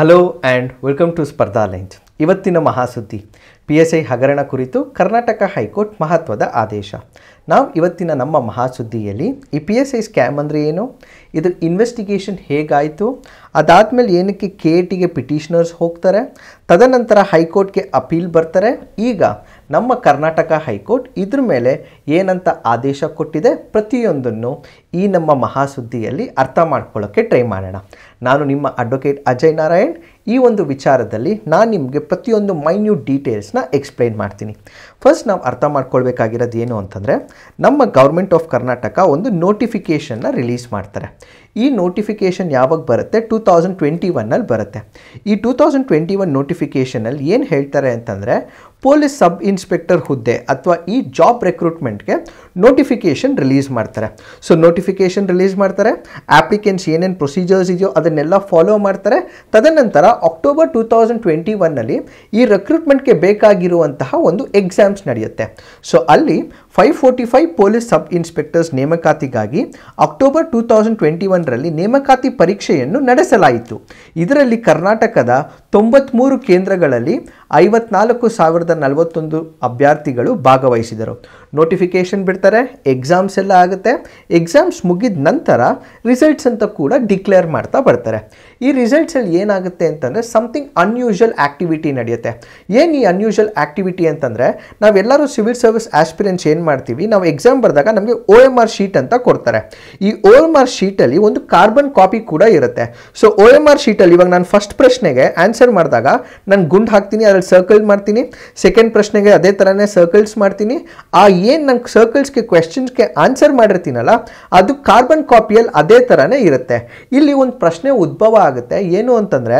hello and welcome to Spardha Lines ಇವತ್ತಿನ ಮಹಾಸುದ್ದಿ P S I ಹಗರಣ ಕುರಿತು ಕರ್ನಾಟಕ ಹೈಕೋರ್ಟ್ ಮಹತ್ವದ ಆದೇಶ ನಾವು ಇವತ್ತಿನ ನಮ್ಮ ಮಹಾಸುದ್ದಿಯಲ್ಲಿ ಈ ಪಿ ಎಸ್ ಐ ಸ್ಕ್ಯಾಮ್ ಅಂದರೆ ಏನು ಇದು ಇನ್ವೆಸ್ಟಿಗೇಷನ್ ಹೇಗಾಯಿತು ಅದಾದಮೇಲೆ ಏನಕ್ಕೆ ಕೆ ಎ ಟಿಗೆ ಪಿಟಿಷನರ್ಸ್ ಹೋಗ್ತಾರೆ ತದನಂತರ ಹೈಕೋರ್ಟ್ಗೆ ಅಪೀಲ್ ಬರ್ತಾರೆ ಈಗ ನಮ್ಮ ಕರ್ನಾಟಕ ಹೈಕೋರ್ಟ್ ಇದ್ರ ಮೇಲೆ ಏನಂತ ಆದೇಶ ಕೊಟ್ಟಿದೆ ಪ್ರತಿಯೊಂದನ್ನು ಈ ನಮ್ಮ ಮಹಾಸುದ್ದಿಯಲ್ಲಿ ಅರ್ಥ ಮಾಡ್ಕೊಳ್ಳೋಕ್ಕೆ ಟ್ರೈ ಮಾಡೋಣ ನಾನು ನಿಮ್ಮ ಅಡ್ವೊಕೇಟ್ ಅಜಯ್ ನಾರಾಯಣ್ ಈ ಒಂದು ವಿಚಾರದಲ್ಲಿ ನಾನು ನಿಮಗೆ ಪ್ರತಿಯೊಂದು ಮೈನ್ಯೂಟ್ ಡೀಟೇಲ್ಸ್ನ ಎಕ್ಸ್ಪ್ಲೈನ್ ಮಾಡ್ತೀನಿ ಫಸ್ಟ್ ನಾವು ಅರ್ಥ ಮಾಡ್ಕೊಳ್ಬೇಕಾಗಿರೋದು ಏನು ಅಂತಂದರೆ ನಮ್ಮ ಗೌರ್ಮೆಂಟ್ ಆಫ್ ಕರ್ನಾಟಕ ಒಂದು ನೋಟಿಫಿಕೇಷನ್ನ ರಿಲೀಸ್ ಮಾಡ್ತಾರೆ ಈ ನೋಟಿಫಿಕೇಷನ್ ಯಾವಾಗ ಬರುತ್ತೆ ಟೂ ತೌಸಂಡ್ ಟ್ವೆಂಟಿ ಒನ್ನಲ್ಲಿ ಬರುತ್ತೆ ಈ ಟೂ ತೌಸಂಡ್ ಟ್ವೆಂಟಿ ಒನ್ ನೋಟಿಫಿಕೇಷನಲ್ಲಿ ಏನು ಹೇಳ್ತಾರೆ ಅಂತಂದರೆ ಪೊಲೀಸ್ ಸಬ್ ಇನ್ಸ್ಪೆಕ್ಟರ್ ಹುದ್ದೆ ಅಥವಾ ಈ ಜಾಬ್ ರೆಕ್ರೂಟ್ಮೆಂಟ್ಗೆ ನೋಟಿಫಿಕೇಷನ್ ರಿಲೀಸ್ ಮಾಡ್ತಾರೆ ಸೊ ನೋಟಿಫಿಕೇಷನ್ ರಿಲೀಸ್ ಮಾಡ್ತಾರೆ ಆ್ಯಪ್ಲಿಕೆಂಟ್ಸ್ ಏನೇನು ಪ್ರೊಸೀಜರ್ಸ್ ಇದೆಯೋ ಅದನ್ನೆಲ್ಲ ಫಾಲೋ ಮಾಡ್ತಾರೆ ತದನಂತರ ಅಕ್ಟೋಬರ್ ಟೂ ತೌಸಂಡ್ ಟ್ವೆಂಟಿ ಒನ್ನಲ್ಲಿ ಈ ರೆಕ್ರೂಟ್ಮೆಂಟ್ಗೆ ಬೇಕಾಗಿರುವಂತಹ ಒಂದು ಎಕ್ಸಾಮ್ ಎಕ್ಸಾಮ್ಸ್ ನಡೆಯುತ್ತೆ ಸೊ ಅಲ್ಲಿ five forty five police sub inspectors ನೇಮಕಾತಿಗಾಗಿ ಅಕ್ಟೋಬರ್ ಟೂ ತೌಸಂಡ್ ಟ್ವೆಂಟಿ ಒನ್ರಲ್ಲಿ ನೇಮಕಾತಿ ಪರೀಕ್ಷೆಯನ್ನು ನಡೆಸಲಾಯಿತು ಇದರಲ್ಲಿ ಕರ್ನಾಟಕದ ತೊಂಬತ್ತ್ಮೂರು ಕೇಂದ್ರಗಳಲ್ಲಿ ಐವತ್ನಾಲ್ಕು ಸಾವಿರದ ನಲವತ್ತೊಂದು ಅಭ್ಯರ್ಥಿಗಳು ಭಾಗವಹಿಸಿದರು ನೋಟಿಫಿಕೇಷನ್ ಬಿಡ್ತಾರೆ ಎಕ್ಸಾಮ್ಸ್ ಎಲ್ಲ ಆಗುತ್ತೆ ಎಕ್ಸಾಮ್ಸ್ ಮುಗಿದ ನಂತರ ರಿಸಲ್ಟ್ಸ್ ಅಂತ ಕೂಡ ಡಿಕ್ಲೇರ್ ಮಾಡ್ತಾ ಬರ್ತಾರೆ ಈ ರಿಸಲ್ಟ್ಸಲ್ಲಿ ಏನಾಗುತ್ತೆ ಅಂತಂದರೆ ಸಮಥಿಂಗ್ ಅನ್ಯೂಷಲ್ ಆ್ಯಕ್ಟಿವಿಟಿ ನಡೆಯುತ್ತೆ ಏನು ಈ ಅನ್ಯೂಷಲ್ ಆ್ಯಕ್ಟಿವಿಟಿ ಅಂತಂದರೆ ನಾವೆಲ್ಲರೂ ಸಿವಿಲ್ ಸರ್ವಿಸ್ ಆಸ್ಪಿರೆನ್ಸ್ ಏನು ಏನು ಮಾಡ್ತೀವಿ ನಾವು ಎಕ್ಸಾಮ್ ಬರೆದಾಗ ನಮಗೆ ಓ ಎಮ್ ಆರ್ ಶೀಟ್ ಅಂತ ಕೊಡ್ತಾರೆ ಈ ಓ ಎಮ್ ಆರ್ ಶೀಟಲ್ಲಿ ಒಂದು ಕಾರ್ಬನ್ ಕಾಪಿ ಕೂಡ ಇರುತ್ತೆ ಸೊ ಓ ಎಮ್ ಆರ್ ಶೀಟಲ್ಲಿ ಇವಾಗ ನಾನು ಫಸ್ಟ್ ಪ್ರಶ್ನೆಗೆ ಆನ್ಸರ್ ಮಾಡಿದಾಗ ನಾನು ಗುಂಡು ಹಾಕ್ತೀನಿ ಅದರಲ್ಲಿ ಸರ್ಕಲ್ ಮಾಡ್ತೀನಿ ಸೆಕೆಂಡ್ ಪ್ರಶ್ನೆಗೆ ಅದೇ ಥರನೇ ಸರ್ಕಲ್ಸ್ ಮಾಡ್ತೀನಿ ಆ ಏನು ನಂಗೆ ಸರ್ಕಲ್ಸ್ಗೆ ಕ್ವೆಶನ್ಸ್ಗೆ ಆನ್ಸರ್ ಮಾಡಿರ್ತೀನಲ್ಲ ಅದು ಕಾರ್ಬನ್ ಕಾಪಿಯಲ್ಲಿ ಅದೇ ಥರನೇ ಇರುತ್ತೆ ಇಲ್ಲಿ ಒಂದು ಪ್ರಶ್ನೆ ಉದ್ಭವ ಆಗುತ್ತೆ ಏನು ಅಂತಂದರೆ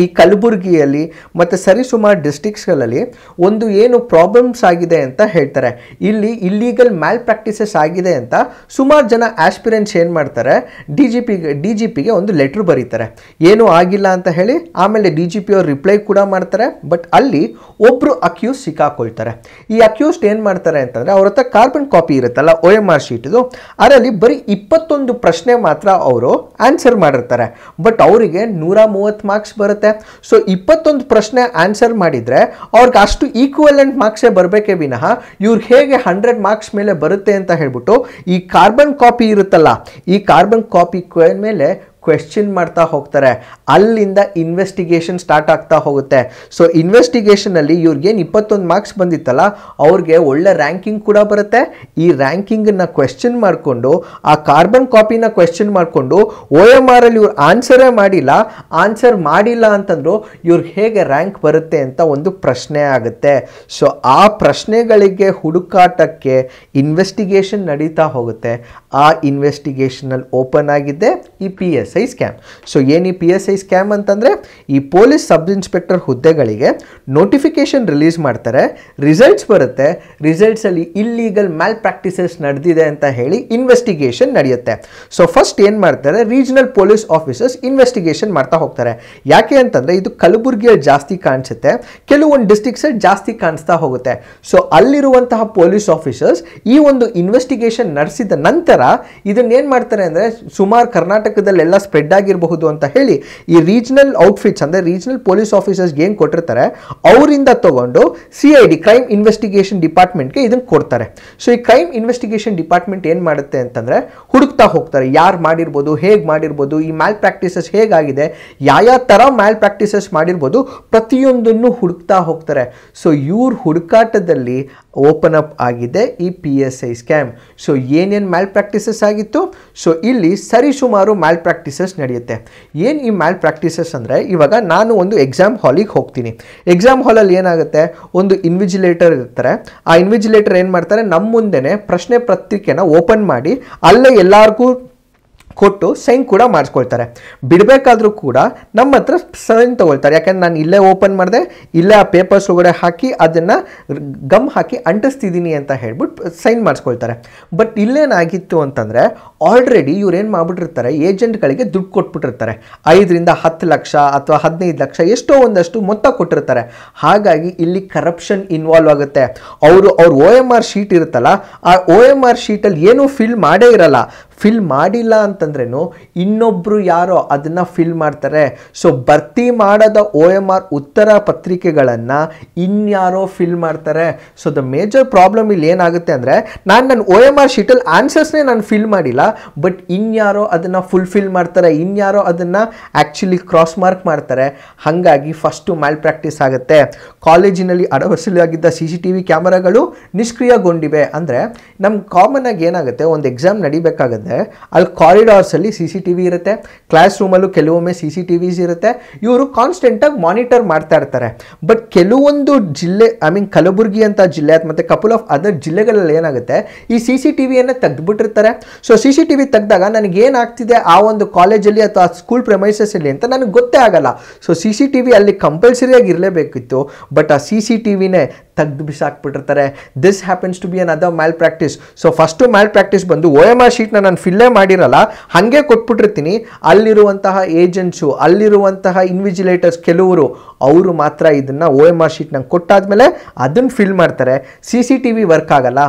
ಈ ಕಲಬುರಗಿಯಲ್ಲಿ ಮತ್ತು ಸರಿಸುಮಾರು ಡಿಸ್ಟಿಕ್ಸ್ಗಳಲ್ಲಿ ಒಂದು ಏನು ಪ್ರಾಬ್ಲಮ್ಸ್ ಆಗಿದೆ ಅಂತ ಹೇಳ್ತಾರೆ ಇಲ್ಲಿ ಇಲ್ಲೀಗಲ್ ಮ್ಯಾಲ್ ಪ್ರಾಕ್ಟೀಸಸ್ ಆಗಿದೆ ಅಂತ ಸುಮಾರು ಜನ ಆಸ್ಪಿರೆಂಟ್ಸ್ ಏನು ಮಾಡ್ತಾರೆ ಡಿ ಜಿ ಪಿಗೆ ಡಿ ಜಿ ಪಿಗೆ ಒಂದು ಲೆಟ್ರ್ ಬರೀತಾರೆ ಏನೂ ಆಗಿಲ್ಲ ಅಂತ ಹೇಳಿ ಆಮೇಲೆ ಡಿ ಜಿ ಪಿ ಅವ್ರು ರಿಪ್ಲೈ ಕೂಡ ಮಾಡ್ತಾರೆ ಬಟ್ ಅಲ್ಲಿ ಒಬ್ಬರು ಅಕ್ಯೂಸ್ ಸಿಕ್ಕಾಕೊಳ್ತಾರೆ ಈ ಅಕ್ಯೂಸ್ಡ್ ಏನು ಮಾಡ್ತಾರೆ ಅಂತಂದರೆ ಅವ್ರ ಹತ್ರ ಕಾರ್ಬನ್ ಕಾಪಿ ಇರುತ್ತಲ್ಲ ಒ ಎಮ್ ಆರ್ ಶೀಟಿದು ಅದರಲ್ಲಿ ಬರೀ ಇಪ್ಪತ್ತೊಂದು ಪ್ರಶ್ನೆ ಮಾತ್ರ ಅವರು ಆನ್ಸರ್ ಮಾಡಿರ್ತಾರೆ ಬಟ್ ಅವರಿಗೆ ನೂರ ಮೂವತ್ತು ಮಾರ್ಕ್ಸ್ ಬರುತ್ತೆ ಬರುತ್ತೆ ಸೊ ಇಪ್ಪತ್ತೊಂದು ಪ್ರಶ್ನೆ ಆನ್ಸರ್ ಮಾಡಿದರೆ ಅವ್ರಿಗೆ ಅಷ್ಟು ಈಕ್ವಲೆಂಟ್ ಮಾರ್ಕ್ಸೇ ಬರಬೇಕೇ ವಿನಃ ಇವ್ರಿಗೆ ಹೇಗೆ ಹಂಡ್ರೆಡ್ ಮಾರ್ಕ್ಸ್ ಮೇಲೆ ಬರುತ್ತೆ ಅಂತ ಹೇಳ್ಬಿಟ್ಟು ಈ ಕಾರ್ಬನ್ ಕಾಪಿ ಇರುತ್ತಲ್ಲ ಈ ಕಾರ್ಬನ್ ಕಾಪಿ ಮೇಲೆ ಕ್ವೆಶ್ಚನ್ ಮಾಡ್ತಾ ಹೋಗ್ತಾರೆ ಅಲ್ಲಿಂದ ಇನ್ವೆಸ್ಟಿಗೇಷನ್ ಸ್ಟಾರ್ಟ್ ಆಗ್ತಾ ಹೋಗುತ್ತೆ ಸೊ ಇನ್ವೆಸ್ಟಿಗೇಷನಲ್ಲಿ ಇವ್ರಿಗೇನು ಇಪ್ಪತ್ತೊಂದು ಮಾರ್ಕ್ಸ್ ಬಂದಿತ್ತಲ್ಲ ಅವ್ರಿಗೆ ಒಳ್ಳೆ ರ್ಯಾಂಕಿಂಗ್ ಕೂಡ ಬರುತ್ತೆ ಈ ರ್ಯಾಂಕಿಂಗನ್ನು ಕ್ವೆಶ್ಚನ್ ಮಾಡಿಕೊಂಡು ಆ ಕಾರ್ಬನ್ ಕಾಪಿನ ಕ್ವೆಶ್ಚನ್ ಮಾಡಿಕೊಂಡು ಓ ಎಮ್ ಅಲ್ಲಿ ಇವ್ರು ಆನ್ಸರೇ ಮಾಡಿಲ್ಲ ಆನ್ಸರ್ ಮಾಡಿಲ್ಲ ಅಂತಂದ್ರು ಇವ್ರಿಗೆ ಹೇಗೆ ರ್ಯಾಂಕ್ ಬರುತ್ತೆ ಅಂತ ಒಂದು ಪ್ರಶ್ನೆ ಆಗುತ್ತೆ ಸೊ ಆ ಪ್ರಶ್ನೆಗಳಿಗೆ ಹುಡುಕಾಟಕ್ಕೆ ಇನ್ವೆಸ್ಟಿಗೇಷನ್ ನಡೀತಾ ಹೋಗುತ್ತೆ ಆ ಇನ್ವೆಸ್ಟಿಗೇಷನಲ್ಲಿ ಓಪನ್ ಆಗಿದ್ದೆ ಈ P S I scam so ಏನು ಈ ಪಿ ಎಸ್ ಐ ಸ್ಕ್ಯಾಮ್ ಅಂತಂದರೆ ಈ ಪೊಲೀಸ್ ಸಬ್ ಇನ್ಸ್ಪೆಕ್ಟರ್ ಹುದ್ದೆಗಳಿಗೆ ನೋಟಿಫಿಕೇಷನ್ ರಿಲೀಸ್ ಮಾಡ್ತಾರೆ ರಿಸಲ್ಟ್ಸ್ ಬರುತ್ತೆ ರಿಸಲ್ಟ್ಸಲ್ಲಿ ಇಲ್ಲೀಗಲ್ ಮ್ಯಾಲ್ ಪ್ರಾಕ್ಟೀಸಸ್ ನಡೆದಿದೆ ಅಂತ ಹೇಳಿ ಇನ್ವೆಸ್ಟಿಗೇಷನ್ ನಡೆಯುತ್ತೆ ಸೊ ಫಸ್ಟ್ ಏನು ಮಾಡ್ತಾರೆ ರೀಜನಲ್ ಪೊಲೀಸ್ ಆಫೀಸರ್ಸ್ ಇನ್ವೆಸ್ಟಿಗೇಷನ್ ಮಾಡ್ತಾ ಹೋಗ್ತಾರೆ ಯಾಕೆ ಅಂತಂದರೆ ಇದು ಕಲಬುರಗಿಯಲ್ಲಿ ಜಾಸ್ತಿ ಕಾಣಿಸುತ್ತೆ ಕೆಲವೊಂದು ಡಿಸ್ಟಿಕ್ಸಲ್ಲಿ ಜಾಸ್ತಿ ಕಾಣಿಸ್ತಾ ಹೋಗುತ್ತೆ ಸೊ ಅಲ್ಲಿರುವಂತಹ ಪೊಲೀಸ್ ಆಫೀಸರ್ಸ್ ಈ ಒಂದು ಇನ್ವೆಸ್ಟಿಗೇಷನ್ ನಡೆಸಿದ ನಂತರ ಇದನ್ನ ಏನ್ ಮಾಡ್ತಾರೆ ಅಂದ್ರೆ ಸುಮಾರು ಕರ್ನಾಟಕದಲ್ಲೆಲ್ಲ ಸ್ಪ್ರೆಡ್ ಆಗಿರಬಹುದು ಅಂತ ಹೇಳಿ ಈ ರೀಜನಲ್ ಔಟ್ಫಿಟ್ಸ್ ಅಂದ್ರೆ ರೀಜನಲ್ ಪೊಲೀಸ್ ಆಫೀಸರ್ಸ್ಗೆ ಏನು ಕೊಟ್ಟಿರ್ತಾರೆ ಅವರಿಂದ ತಗೊಂಡು C I D crime investigation ಡಿಪಾರ್ಟ್ಮೆಂಟ್ಗೆ ಇದನ್ನು ಕೊಡ್ತಾರೆ ಸೊ ಈ ಕ್ರೈಮ್ ಇನ್ವೆಸ್ಟಿಗೇಷನ್ ಡಿಪಾರ್ಟ್ಮೆಂಟ್ ಏನು ಮಾಡುತ್ತೆ ಅಂತಂದ್ರೆ ಹುಡುಕ್ತಾ ಹೋಗ್ತಾರೆ ಯಾರು ಮಾಡಿರ್ಬೋದು ಹೇಗೆ ಮಾಡಿರ್ಬೋದು ಈ ಮ್ಯಾಲ್ ಪ್ರಾಕ್ಟೀಸಸ್ ಹೇಗಾಗಿದೆ ಯಾವ ತರ ಮ್ಯಾಲ್ ಪ್ರಾಕ್ಟೀಸಸ್ ಮಾಡಿರ್ಬೋದು ಪ್ರತಿಯೊಂದನ್ನು ಹುಡುಕ್ತಾ ಹೋಗ್ತಾರೆ ಸೊ ಇವ್ರ ಹುಡುಕಾಟದಲ್ಲಿ ಓಪನ್ ಅಪ್ ಆಗಿದೆ ಈ P S I scam so ಏನೇನು ಮ್ಯಾಲ್ ಪ್ರಾಕ್ಟೀಸಸ್ ಆಗಿತ್ತು ಸೊ ಇಲ್ಲಿ ಸರಿಸುಮಾರು ಮ್ಯಾಲ್ ಪ್ರಾಕ್ಟೀಸಸ್ ನಡೆಯುತ್ತೆ ಏನು ಈ ಮ್ಯಾಲ್ ಪ್ರಾಕ್ಟೀಸಸ್ ಅಂದರೆ ಇವಾಗ ನಾನು ಒಂದು ಎಕ್ಸಾಮ್ ಹಾಲಿಗೆ ಹೋಗ್ತೀನಿ ಎಕ್ಸಾಮ್ ಹಾಲಲ್ಲಿ ಏನಾಗುತ್ತೆ ಒಂದು ಇನ್ವಿಜಿಲೇಟರ್ ಇರ್ತಾರೆ ಆ ಇನ್ವಿಜಿಲೇಟರ್ ಏನು ಮಾಡ್ತಾರೆ ನಮ್ಮ ಮುಂದೆನೆ ಪ್ರಶ್ನೆ ಪತ್ರಿಕೆನ ಓಪನ್ ಮಾಡಿ ಅಲ್ಲೇ ಎಲ್ಲರಿಗೂ ಕೊಟ್ಟು ಸೈನ್ ಕೂಡ ಮಾಡಿಸ್ಕೊಳ್ತಾರೆ ಬಿಡಬೇಕಾದ್ರೂ ಕೂಡ ನಮ್ಮ ಹತ್ರ ಸೈನ್ ತೊಗೊಳ್ತಾರೆ ಯಾಕಂದ್ರೆ ನಾನು ಇಲ್ಲೇ ಓಪನ್ ಮಾಡಿದೆ ಇಲ್ಲೇ ಆ ಪೇಪರ್ಸ್ ಒಳಗಡೆ ಹಾಕಿ ಅದನ್ನು ಗಮ್ ಹಾಕಿ ಅಂಟಿಸ್ತಿದ್ದೀನಿ ಅಂತ ಹೇಳ್ಬಿಟ್ಟು ಸೈನ್ ಮಾಡಿಸ್ಕೊಳ್ತಾರೆ ಬಟ್ ಇಲ್ಲೇನಾಗಿತ್ತು ಅಂತಂದರೆ ಆಲ್ರೆಡಿ ಇವ್ರು ಏನು ಮಾಡಿಬಿಟ್ಟಿರ್ತಾರೆ ಏಜೆಂಟ್ಗಳಿಗೆ ದುಡ್ಡು ಕೊಟ್ಬಿಟ್ಟಿರ್ತಾರೆ ಐದರಿಂದ ಹತ್ತು ಲಕ್ಷ ಅಥವಾ ಹದಿನೈದು ಲಕ್ಷ ಎಷ್ಟೋ ಒಂದಷ್ಟು ಮೊತ್ತ ಕೊಟ್ಟಿರ್ತಾರೆ ಹಾಗಾಗಿ ಇಲ್ಲಿ ಕರಪ್ಷನ್ ಇನ್ವಾಲ್ವ್ ಆಗುತ್ತೆ ಅವರು ಅವ್ರ ಓ ಎಮ್ ಆರ್ ಶೀಟ್ ಇರುತ್ತಲ್ಲ ಆ ಓ ಎಮ್ ಆರ್ ಶೀಟಲ್ಲಿ ಏನೂ ಫಿಲ್ ಮಾಡೇ ಇರಲ್ಲ ಫಿಲ್ ಮಾಡಿಲ್ಲ ಅಂತ ಅಂತಂದ್ರೇನು ಇನ್ನೊಬ್ಬರು ಯಾರೋ ಅದನ್ನ ಫಿಲ್ ಮಾಡ್ತಾರೆ ಸೊ ಭರ್ತಿ ಮಾಡದ ಒ ಎಂ ಆರ್ ಉತ್ತರ ಪತ್ರಿಕೆಗಳನ್ನು ಇನ್ಯಾರೋ ಫಿಲ್ ಮಾಡ್ತಾರೆ ಸೊ ದ ಮೇಜರ್ ಪ್ರಾಬ್ಲಮ್ ಇಲ್ಲಿ ಏನಾಗುತ್ತೆ ಅಂದ್ರೆ ನಾನು ನನ್ನ ಒ ಎಂ ಆರ್ ಶೀಟಲ್ಲಿ ಆನ್ಸರ್ಸ್ನೇ ನಾನು ಫಿಲ್ ಮಾಡಿಲ್ಲ ಬಟ್ ಇನ್ಯಾರೋ ಫುಲ್ ಫುಲ್ಫಿಲ್ ಮಾಡ್ತಾರೆ ಇನ್ಯಾರೋ ಅದನ್ನ ಆಕ್ಚುಲಿ ಕ್ರಾಸ್ ಮಾರ್ಕ್ ಮಾಡ್ತಾರೆ ಹಾಗಾಗಿ ಫಸ್ಟು ಮ್ಯಾಲ್ ಪ್ರಾಕ್ಟೀಸ್ ಆಗುತ್ತೆ ಕಾಲೇಜಿನಲ್ಲಿ ಅಡವಸಲಾಗಿದ್ದ ಸಿ ಸಿ ಟಿ ವಿ ಕ್ಯಾಮರಾಗಳು ನಿಷ್ಕ್ರಿಯಗೊಂಡಿವೆ ಅಂದ್ರೆ ನಮ್ ಕಾಮನ್ ಆಗಿ ಏನಾಗುತ್ತೆ ಒಂದು ಎಕ್ಸಾಮ್ ನಡಿಬೇಕಾಗುತ್ತೆ ಅಲ್ಲಿ ಕಾರಿಡಾರ್ ಕಾರಿಡಾರ್ಸಲ್ಲಿ ಸಿ ಸಿ ಟಿ ವಿ ಇರುತ್ತೆ ಕ್ಲಾಸ್ ರೂಮಲ್ಲೂ ಕೆಲವೊಮ್ಮೆ ಸಿ ಸಿ ಟಿ ವಿಸ್ ಇರುತ್ತೆ ಇವರು ಕಾನ್ಸ್ಟೆಂಟಾಗಿ ಮಾನಿಟರ್ ಮಾಡ್ತಾ ಇರ್ತಾರೆ ಬಟ್ ಕೆಲವೊಂದು ಜಿಲ್ಲೆ ಐ ಮೀನ್ ಕಲಬುರಗಿ ಅಂತ ಜಿಲ್ಲೆ ಮತ್ತು ಕಪಲ್ ಆಫ್ ಅದರ್ ಜಿಲ್ಲೆಗಳಲ್ಲಿ ಏನಾಗುತ್ತೆ ಈ ಸಿ ಸಿ ಟಿ ವಿಯನ್ನು ತೆಗೆದುಬಿಟ್ಟಿರ್ತಾರೆ so C C T V ತೆಗೆದಾಗ ನನಗೇನಾಗ್ತಿದೆ ಆ ಒಂದು ಕಾಲೇಜಲ್ಲಿ ಅಥವಾ ಸ್ಕೂಲ್ ಅಲ್ಲಿ ಅಂತ ನನಗೆ ಗೊತ್ತೇ ಆಗಲ್ಲ so C C T V ಅಲ್ಲಿ ಕಂಪಲ್ಸರಿಯಾಗಿ ಇರಲೇಬೇಕಿತ್ತು ಬಟ್ ಆ ಸಿ ಸಿ ಟಿ ವಿನೇ ತೆಗ್ದು ಬಿಸಾಕ್ಬಿಟ್ಟಿರ್ತಾರೆ this happens to be another malpractice so first malpractice ಬಂದು ಓ ಎಮ್ ಆರ್ ಶೀಟ್ನ ನಾನು ಫಿಲ್ಲೇ ಮಾಡಿರಲ್ಲ ಹಾಗೆ ಕೊಟ್ಬಿಟ್ಟಿರ್ತೀನಿ ಅಲ್ಲಿರುವಂತಹ ಏಜೆಂಟ್ಸು ಅಲ್ಲಿರುವಂತಹ ಇನ್ವಿಜಿಲೇಟರ್ಸ್ ಕೆಲವರು ಅವರು ಮಾತ್ರ ಇದನ್ನು ಓ ಎಮ್ ಆರ್ ಶೀಟ್ ನಂಗೆ ಮೇಲೆ ಅದನ್ನು ಫಿಲ್ ಮಾಡ್ತಾರೆ C C T V work ಆಗಲ್ಲ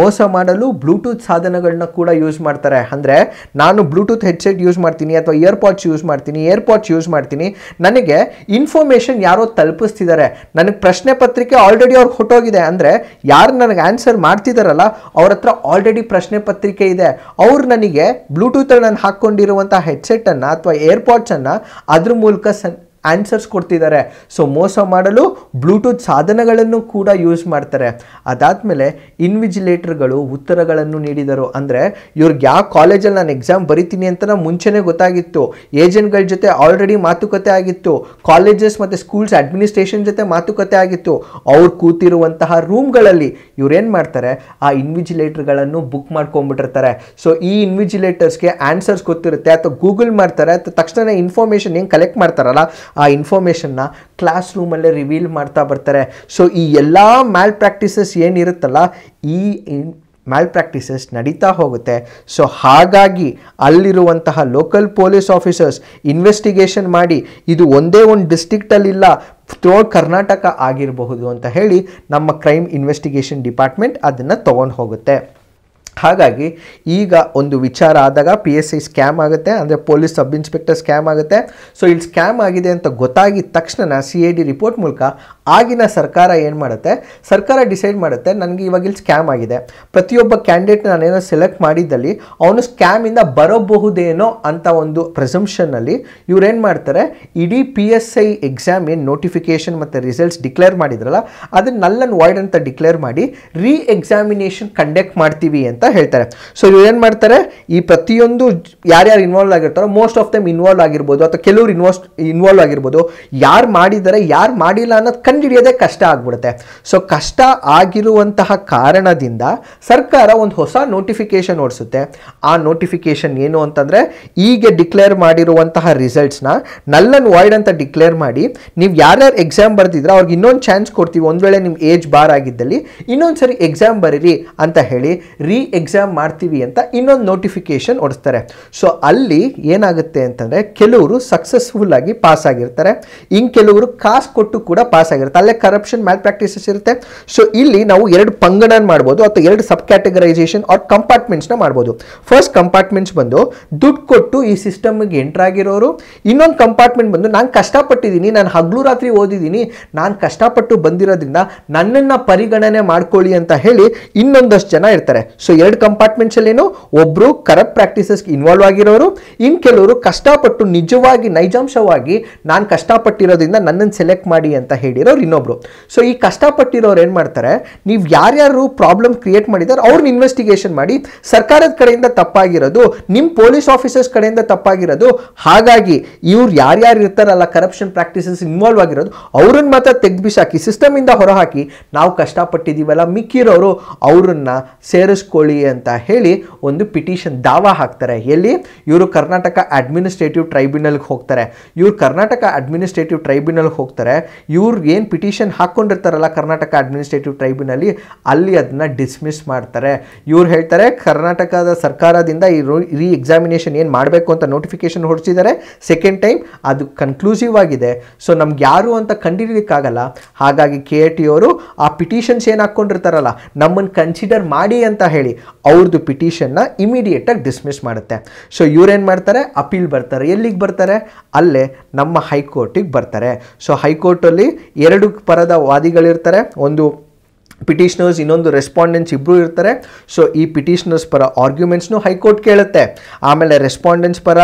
ಮೋಸ ಮಾಡಲು ಬ್ಲೂಟೂತ್ ಸಾಧನಗಳನ್ನ ಕೂಡ ಯೂಸ್ ಮಾಡ್ತಾರೆ ಅಂದರೆ ನಾನು ಬ್ಲೂಟೂತ್ ಹೆಡ್ಸೆಟ್ ಯೂಸ್ ಮಾಡ್ತೀನಿ ಅಥವಾ ಇಯರ್ಪಾಡ್ಸ್ ಯೂಸ್ ಮಾಡ್ತೀನಿ ಏರ್ಪಾಡ್ಸ್ ಯೂಸ್ ಮಾಡ್ತೀನಿ ನನಗೆ ಇನ್ಫಾರ್ಮೇಷನ್ ಯಾರೋ ತಲುಪಿಸ್ತಿದ್ದಾರೆ ನನಗೆ ಪ್ರಶ್ನೆ ಪತ್ರಿಕೆ ಆಲ್ರೆಡಿ ಅವ್ರಿಗೆ ಹೊಟ್ಟೋಗಿದೆ ಅಂದರೆ ಯಾರು ನನಗೆ ಆನ್ಸರ್ ಮಾಡ್ತಿದ್ದಾರಲ್ಲ ಅವ್ರ ಹತ್ರ ಆಲ್ರೆಡಿ ಪ್ರಶ್ನೆ ಪತ್ರಿಕೆ ಇದೆ ಅವ್ರು ನನಗೆ ಬ್ಲೂಟೂತಲ್ಲಿ ನಾನು ಹಾಕ್ಕೊಂಡಿರುವಂಥ ಹೆಡ್ಸೆಟನ್ನು ಅಥವಾ ಏರ್ಪಾಡ್ಸನ್ನು ಅದ್ರ ಮೂಲಕ ಸನ್ ಆನ್ಸರ್ಸ್ ಕೊಡ್ತಿದ್ದಾರೆ ಸೊ ಮೋಸ ಮಾಡಲು ಬ್ಲೂಟೂತ್ ಸಾಧನಗಳನ್ನು ಕೂಡ ಯೂಸ್ ಮಾಡ್ತಾರೆ ಅದಾದಮೇಲೆ ಇನ್ವಿಜಿಲೇಟರ್ಗಳು ಉತ್ತರಗಳನ್ನು ನೀಡಿದರು ಅಂದರೆ ಇವ್ರಿಗೆ ಯಾವ ಕಾಲೇಜಲ್ಲಿ ನಾನು ಎಕ್ಸಾಮ್ ಬರಿತೀನಿ ಅಂತ ಮುಂಚೆನೇ ಗೊತ್ತಾಗಿತ್ತು ಏಜೆಂಟ್ಗಳ ಜೊತೆ ಆಲ್ರೆಡಿ ಮಾತುಕತೆ ಆಗಿತ್ತು ಕಾಲೇಜಸ್ ಮತ್ತು ಸ್ಕೂಲ್ಸ್ ಅಡ್ಮಿನಿಸ್ಟ್ರೇಷನ್ ಜೊತೆ ಮಾತುಕತೆ ಆಗಿತ್ತು ಅವ್ರು ಕೂತಿರುವಂತಹ ರೂಮ್ಗಳಲ್ಲಿ ಇವ್ರೇನು ಮಾಡ್ತಾರೆ ಆ ಇನ್ವಿಜಿಲೇಟರ್ಗಳನ್ನು ಬುಕ್ ಮಾಡ್ಕೊಂಡ್ಬಿಟ್ಟಿರ್ತಾರೆ ಸೊ ಈ ಇನ್ವಿಜಿಲೇಟರ್ಸ್ಗೆ ಆನ್ಸರ್ಸ್ ಗೊತ್ತಿರುತ್ತೆ ಅಥವಾ ಗೂಗಲ್ ಮಾಡ್ತಾರೆ ಅಥವಾ ತಕ್ಷಣ ಇನ್ಫಾರ್ಮೇಷನ್ ಏನು ಕಲೆಕ್ಟ್ ಮಾಡ್ತಾರಲ್ಲ ಆ ಇನ್ಫಾರ್ಮೇಷನ್ನ ಕ್ಲಾಸ್ ರೂಮಲ್ಲೇ ರಿವೀಲ್ ಮಾಡ್ತಾ ಬರ್ತಾರೆ ಸೊ ಈ ಎಲ್ಲ ಮ್ಯಾಲ್ ಪ್ರಾಕ್ಟೀಸಸ್ ಏನಿರುತ್ತಲ್ಲ ಈ ಮ್ಯಾಲ್ ಪ್ರಾಕ್ಟೀಸಸ್ ನಡೀತಾ ಹೋಗುತ್ತೆ ಸೊ ಹಾಗಾಗಿ ಅಲ್ಲಿರುವಂತಹ ಲೋಕಲ್ ಪೊಲೀಸ್ ಆಫೀಸರ್ಸ್ ಇನ್ವೆಸ್ಟಿಗೇಷನ್ ಮಾಡಿ ಇದು ಒಂದೇ ಒಂದು ಡಿಸ್ಟಿಕ್ಟಲ್ಲಿಲ್ಲ ಥ್ರೋ ಕರ್ನಾಟಕ ಆಗಿರಬಹುದು ಅಂತ ಹೇಳಿ ನಮ್ಮ ಕ್ರೈಮ್ ಇನ್ವೆಸ್ಟಿಗೇಷನ್ ಡಿಪಾರ್ಟ್ಮೆಂಟ್ ಅದನ್ನು ತೊಗೊಂಡು ಹೋಗುತ್ತೆ ಹಾಗಾಗಿ ಈಗ ಒಂದು ವಿಚಾರ ಆದಾಗ ಪಿ ಎಸ್ ಐ ಸ್ಕ್ಯಾಮ್ ಆಗುತ್ತೆ ಅಂದರೆ ಪೊಲೀಸ್ ಸಬ್ ಇನ್ಸ್ಪೆಕ್ಟರ್ ಸ್ಕ್ಯಾಮ್ ಆಗುತ್ತೆ ಸೊ ಇಲ್ಲಿ ಸ್ಕ್ಯಾಮ್ ಆಗಿದೆ ಅಂತ ಗೊತ್ತಾಗಿದ ತಕ್ಷಣ ಸಿ ಎ ಡಿ ರಿಪೋರ್ಟ್ ಮೂಲಕ ಆಗಿನ ಸರ್ಕಾರ ಏನು ಮಾಡುತ್ತೆ ಸರ್ಕಾರ ಡಿಸೈಡ್ ಮಾಡುತ್ತೆ ನನಗೆ ಇವಾಗ ಇಲ್ಲಿ ಸ್ಕ್ಯಾಮ್ ಆಗಿದೆ ಪ್ರತಿಯೊಬ್ಬ ಕ್ಯಾಂಡಿಡೇಟ್ ನಾನೇನೋ ಸೆಲೆಕ್ಟ್ ಮಾಡಿದ್ದಲ್ಲಿ ಅವನು ಸ್ಕ್ಯಾಮಿಂದ ಬರಬಹುದೇನೋ ಅಂತ ಒಂದು ಪ್ರೆಸಂಪ್ಷನ್ನಲ್ಲಿ ಇವ್ರೇನು ಮಾಡ್ತಾರೆ ಇಡೀ ಪಿ ಎಸ್ ಐ ಎಕ್ಸಾಮ್ ಏನು ನೋಟಿಫಿಕೇಷನ್ ಮತ್ತು ರಿಸಲ್ಟ್ಸ್ ಡಿಕ್ಲೇರ್ ಮಾಡಿದ್ರಲ್ಲ ಅದನ್ನ ನಲ್ಲನ್ ವಾಯ್ಡ್ ಅಂತ ಡಿಕ್ಲೇರ್ ಮಾಡಿ ರೀ ಎಕ್ಸಾಮಿನೇಷನ್ ಕಂಡಕ್ಟ್ ಮಾಡ್ತೀವಿ ಅಂತ ಅಂತ ಹೇಳ್ತಾರೆ ಸೊ ಇವ್ರು ಏನು ಮಾಡ್ತಾರೆ ಈ ಪ್ರತಿಯೊಂದು ಯಾರ್ಯಾರು ಇನ್ವಾಲ್ವ್ ಆಗಿರ್ತಾರೋ ಮೋಸ್ಟ್ ಆಫ್ ದಮ್ ಇನ್ವಾಲ್ವ್ ಆಗಿರ್ಬೋದು ಅಥವಾ ಕೆಲವರು ಇನ್ವಾಸ್ ಇನ್ವಾಲ್ವ್ ಆಗಿರ್ಬೋದು ಯಾರು ಮಾಡಿದರೆ ಯಾರು ಮಾಡಿಲ್ಲ ಅನ್ನೋದು ಕಂಡುಹಿಡಿಯೋದೇ ಕಷ್ಟ ಆಗ್ಬಿಡುತ್ತೆ ಸೊ ಕಷ್ಟ ಆಗಿರುವಂತಹ ಕಾರಣದಿಂದ ಸರ್ಕಾರ ಒಂದು ಹೊಸ ನೋಟಿಫಿಕೇಶನ್ ಓಡಿಸುತ್ತೆ ಆ ನೋಟಿಫಿಕೇಶನ್ ಏನು ಅಂತಂದರೆ ಈಗ ಡಿಕ್ಲೇರ್ ಮಾಡಿರುವಂತಹ ರಿಸಲ್ಟ್ಸ್ನ ನಲ್ಲನ್ ವಾಯ್ಡ್ ವೈಡ್ ಅಂತ ಡಿಕ್ಲೇರ್ ಮಾಡಿ ನೀವು ಯಾರ್ಯಾರು ಎಕ್ಸಾಮ್ ಬರ್ದಿದ್ರೆ ಅವ್ರಿಗೆ ಇನ್ನೊಂದು ಚಾನ್ಸ್ ಕೊಡ್ತೀವಿ ಒಂದು ವೇಳೆ ನಿಮ್ಮ ಏಜ್ ಬಾರ್ ಆಗಿದ್ದಲ್ಲಿ ಇನ್ನೊಂದು ಸರಿ ಎಕ್ಸಾಮ್ ಬರೀರಿ ಅಂತ ಹೇಳಿ ರೀ ಎಕ್ಸಾಮ್ ಮಾಡ್ತೀವಿ ಅಂತ ಇನ್ನೊಂದು ನೋಟಿಫಿಕೇಷನ್ ಹೊಡಿಸ್ತಾರೆ ಸೊ ಅಲ್ಲಿ ಏನಾಗುತ್ತೆ ಅಂತಂದರೆ ಕೆಲವರು ಸಕ್ಸಸ್ಫುಲ್ ಆಗಿ ಪಾಸ್ ಆಗಿರ್ತಾರೆ ಇನ್ನು ಕೆಲವರು ಕಾಸು ಕೊಟ್ಟು ಕೂಡ ಪಾಸ್ ಆಗಿರುತ್ತೆ ಅಲ್ಲೇ ಕರಪ್ಷನ್ ಮ್ಯಾಲ್ ಪ್ರಾಕ್ಟೀಸಸ್ ಇರುತ್ತೆ ಸೊ ಇಲ್ಲಿ ನಾವು ಎರಡು ಪಂಗಡನ ಮಾಡ್ಬೋದು ಅಥವಾ ಎರಡು ಸಬ್ ಕ್ಯಾಟಗರೈಸೇಷನ್ ಆರ್ ಕಂಪಾರ್ಟ್ಮೆಂಟ್ಸ್ನ ಮಾಡ್ಬೋದು ಫಸ್ಟ್ ಕಂಪಾರ್ಟ್ಮೆಂಟ್ಸ್ ಬಂದು ದುಡ್ಡು ಕೊಟ್ಟು ಈ ಸಿಸ್ಟಮ್ಗೆ ಎಂಟ್ರ್ ಆಗಿರೋರು ಇನ್ನೊಂದು ಕಂಪಾರ್ಟ್ಮೆಂಟ್ ಬಂದು ನಾನು ಕಷ್ಟಪಟ್ಟಿದ್ದೀನಿ ನಾನು ಹಗಲು ರಾತ್ರಿ ಓದಿದ್ದೀನಿ ನಾನು ಕಷ್ಟಪಟ್ಟು ಬಂದಿರೋದ್ರಿಂದ ನನ್ನನ್ನು ಪರಿಗಣನೆ ಮಾಡ್ಕೊಳ್ಳಿ ಅಂತ ಹೇಳಿ ಇನ್ನೊಂದಷ್ಟು ಜನ ಇರ್ತಾರೆ ಸೊ ಎರಡು ಕಂಪಾರ್ಟ್ಮೆಂಟ್ಸ್ ಅಲ್ಲಿ ಒಬ್ರು ಕರಪ್ಟ್ ಪ್ರಾಕ್ಟೀಸಸ್ ಇನ್ವಾಲ್ವ್ ಆಗಿರೋರು ಇನ್ ಕೆಲವರು ಕಷ್ಟಪಟ್ಟು ನಿಜವಾಗಿ ನೈಜಾಂಶವಾಗಿ ನಾನು ಕಷ್ಟಪಟ್ಟಿರೋದ್ರಿಂದ ನನ್ನನ್ನು ಸೆಲೆಕ್ಟ್ ಮಾಡಿ ಅಂತ ಹೇಳಿರೋರು ಇನ್ನೊಬ್ರು ಸೊ ಈ ಕಷ್ಟಪಟ್ಟಿರೋರು ಏನು ಮಾಡ್ತಾರೆ ನೀವು ಯಾರ್ಯಾರು ಪ್ರಾಬ್ಲಮ್ ಕ್ರಿಯೇಟ್ ಮಾಡಿದ್ದಾರೆ ಅವ್ರನ್ನ ಇನ್ವೆಸ್ಟಿಗೇಷನ್ ಮಾಡಿ ಸರ್ಕಾರದ ಕಡೆಯಿಂದ ತಪ್ಪಾಗಿರೋದು ನಿಮ್ಮ ಪೊಲೀಸ್ ಆಫೀಸರ್ಸ್ ಕಡೆಯಿಂದ ತಪ್ಪಾಗಿರೋದು ಹಾಗಾಗಿ ಇವ್ರು ಯಾರ್ಯಾರು ಇರ್ತಾರಲ್ಲ ಕರಪ್ಷನ್ ಪ್ರಾಕ್ಟೀಸಸ್ ಇನ್ವಾಲ್ವ್ ಆಗಿರೋದು ಅವ್ರನ್ನ ಮಾತ್ರ ತೆಗ್ದು ಸಿಸ್ಟಮ್ ಇಂದ ಹೊರಹಾಕಿ ನಾವು ಕಷ್ಟಪಟ್ಟಿದ್ದೀವಲ್ಲ ಮಿಕ್ಕಿರೋರು ಅವ್ರನ್ನ ಸೇರಿಸ್ಕೊಳ್ಳಿ ಅಂತ ಹೇಳಿ ಒಂದು ಪಿಟಿಷನ್ ದಾವ ಹಾಕ್ತಾರೆ ಎಲ್ಲಿ ಇವರು ಕರ್ನಾಟಕ ಅಡ್ಮಿನಿಸ್ಟ್ರೇಟಿವ್ ಟ್ರೈಬ್ಯುನಲ್ಗೆ ಹೋಗ್ತಾರೆ ಇವರು ಕರ್ನಾಟಕ ಅಡ್ಮಿನಿಸ್ಟ್ರೇಟಿವ್ ಟ್ರೈಬ್ಯುನಲ್ಗೆ ಹೋಗ್ತಾರೆ ಇವ್ರು ಏನು ಪಿಟಿಷನ್ ಹಾಕ್ಕೊಂಡಿರ್ತಾರಲ್ಲ ಕರ್ನಾಟಕ ಅಡ್ಮಿನಿಸ್ಟ್ರೇಟಿವ್ ಟ್ರೈಬ್ಯುನಲ್ಲಿ ಅಲ್ಲಿ ಅದನ್ನು ಡಿಸ್ಮಿಸ್ ಮಾಡ್ತಾರೆ ಇವ್ರು ಹೇಳ್ತಾರೆ ಕರ್ನಾಟಕದ ಸರ್ಕಾರದಿಂದ ಈ ರೀ ಎಕ್ಸಾಮಿನೇಷನ್ ಏನು ಮಾಡಬೇಕು ಅಂತ ನೋಟಿಫಿಕೇಶನ್ ಹೊಡಿಸಿದ್ದಾರೆ ಸೆಕೆಂಡ್ ಟೈಮ್ ಅದು ಕನ್ಕ್ಲೂಸಿವ್ ಆಗಿದೆ ಸೊ ನಮ್ಗೆ ಯಾರು ಅಂತ ಕಂಡುಹಿಡಿಯೋಕ್ಕಾಗಲ್ಲ ಹಾಗಾಗಿ ಕೆ ಎ ಟಿ ಅವರು ಆ ಪಿಟಿಷನ್ಸ್ ಏನು ಹಾಕ್ಕೊಂಡಿರ್ತಾರಲ್ಲ ನಮ್ಮನ್ನು ಕನ್ಸಿಡರ್ ಮಾಡಿ ಅಂತ ಹೇಳಿ ಅವ್ರದ್ದು ಪಿಟಿಷನ್ನ ಇಮಿಡಿಯೇಟಾಗಿ ಡಿಸ್ಮಿಸ್ ಮಾಡುತ್ತೆ ಸೊ ಇವ್ರೇನು ಮಾಡ್ತಾರೆ ಅಪೀಲ್ ಬರ್ತಾರೆ ಎಲ್ಲಿಗೆ ಬರ್ತಾರೆ ಅಲ್ಲೇ ನಮ್ಮ ಹೈಕೋರ್ಟಿಗೆ ಬರ್ತಾರೆ ಸೊ ಹೈಕೋರ್ಟಲ್ಲಿ ಎರಡು ಪರದ ವಾದಿಗಳಿರ್ತಾರೆ ಒಂದು ಪಿಟಿಷನರ್ಸ್ ಇನ್ನೊಂದು ರೆಸ್ಪಾಂಡೆನ್ಸ್ ಇಬ್ಬರು ಇರ್ತಾರೆ ಸೊ ಈ ಪಿಟಿಷನರ್ಸ್ ಪರ ಆರ್ಗ್ಯುಮೆಂಟ್ಸ್ನು ಹೈಕೋರ್ಟ್ ಕೇಳುತ್ತೆ ಆಮೇಲೆ ರೆಸ್ಪಾಂಡೆನ್ಸ್ ಪರ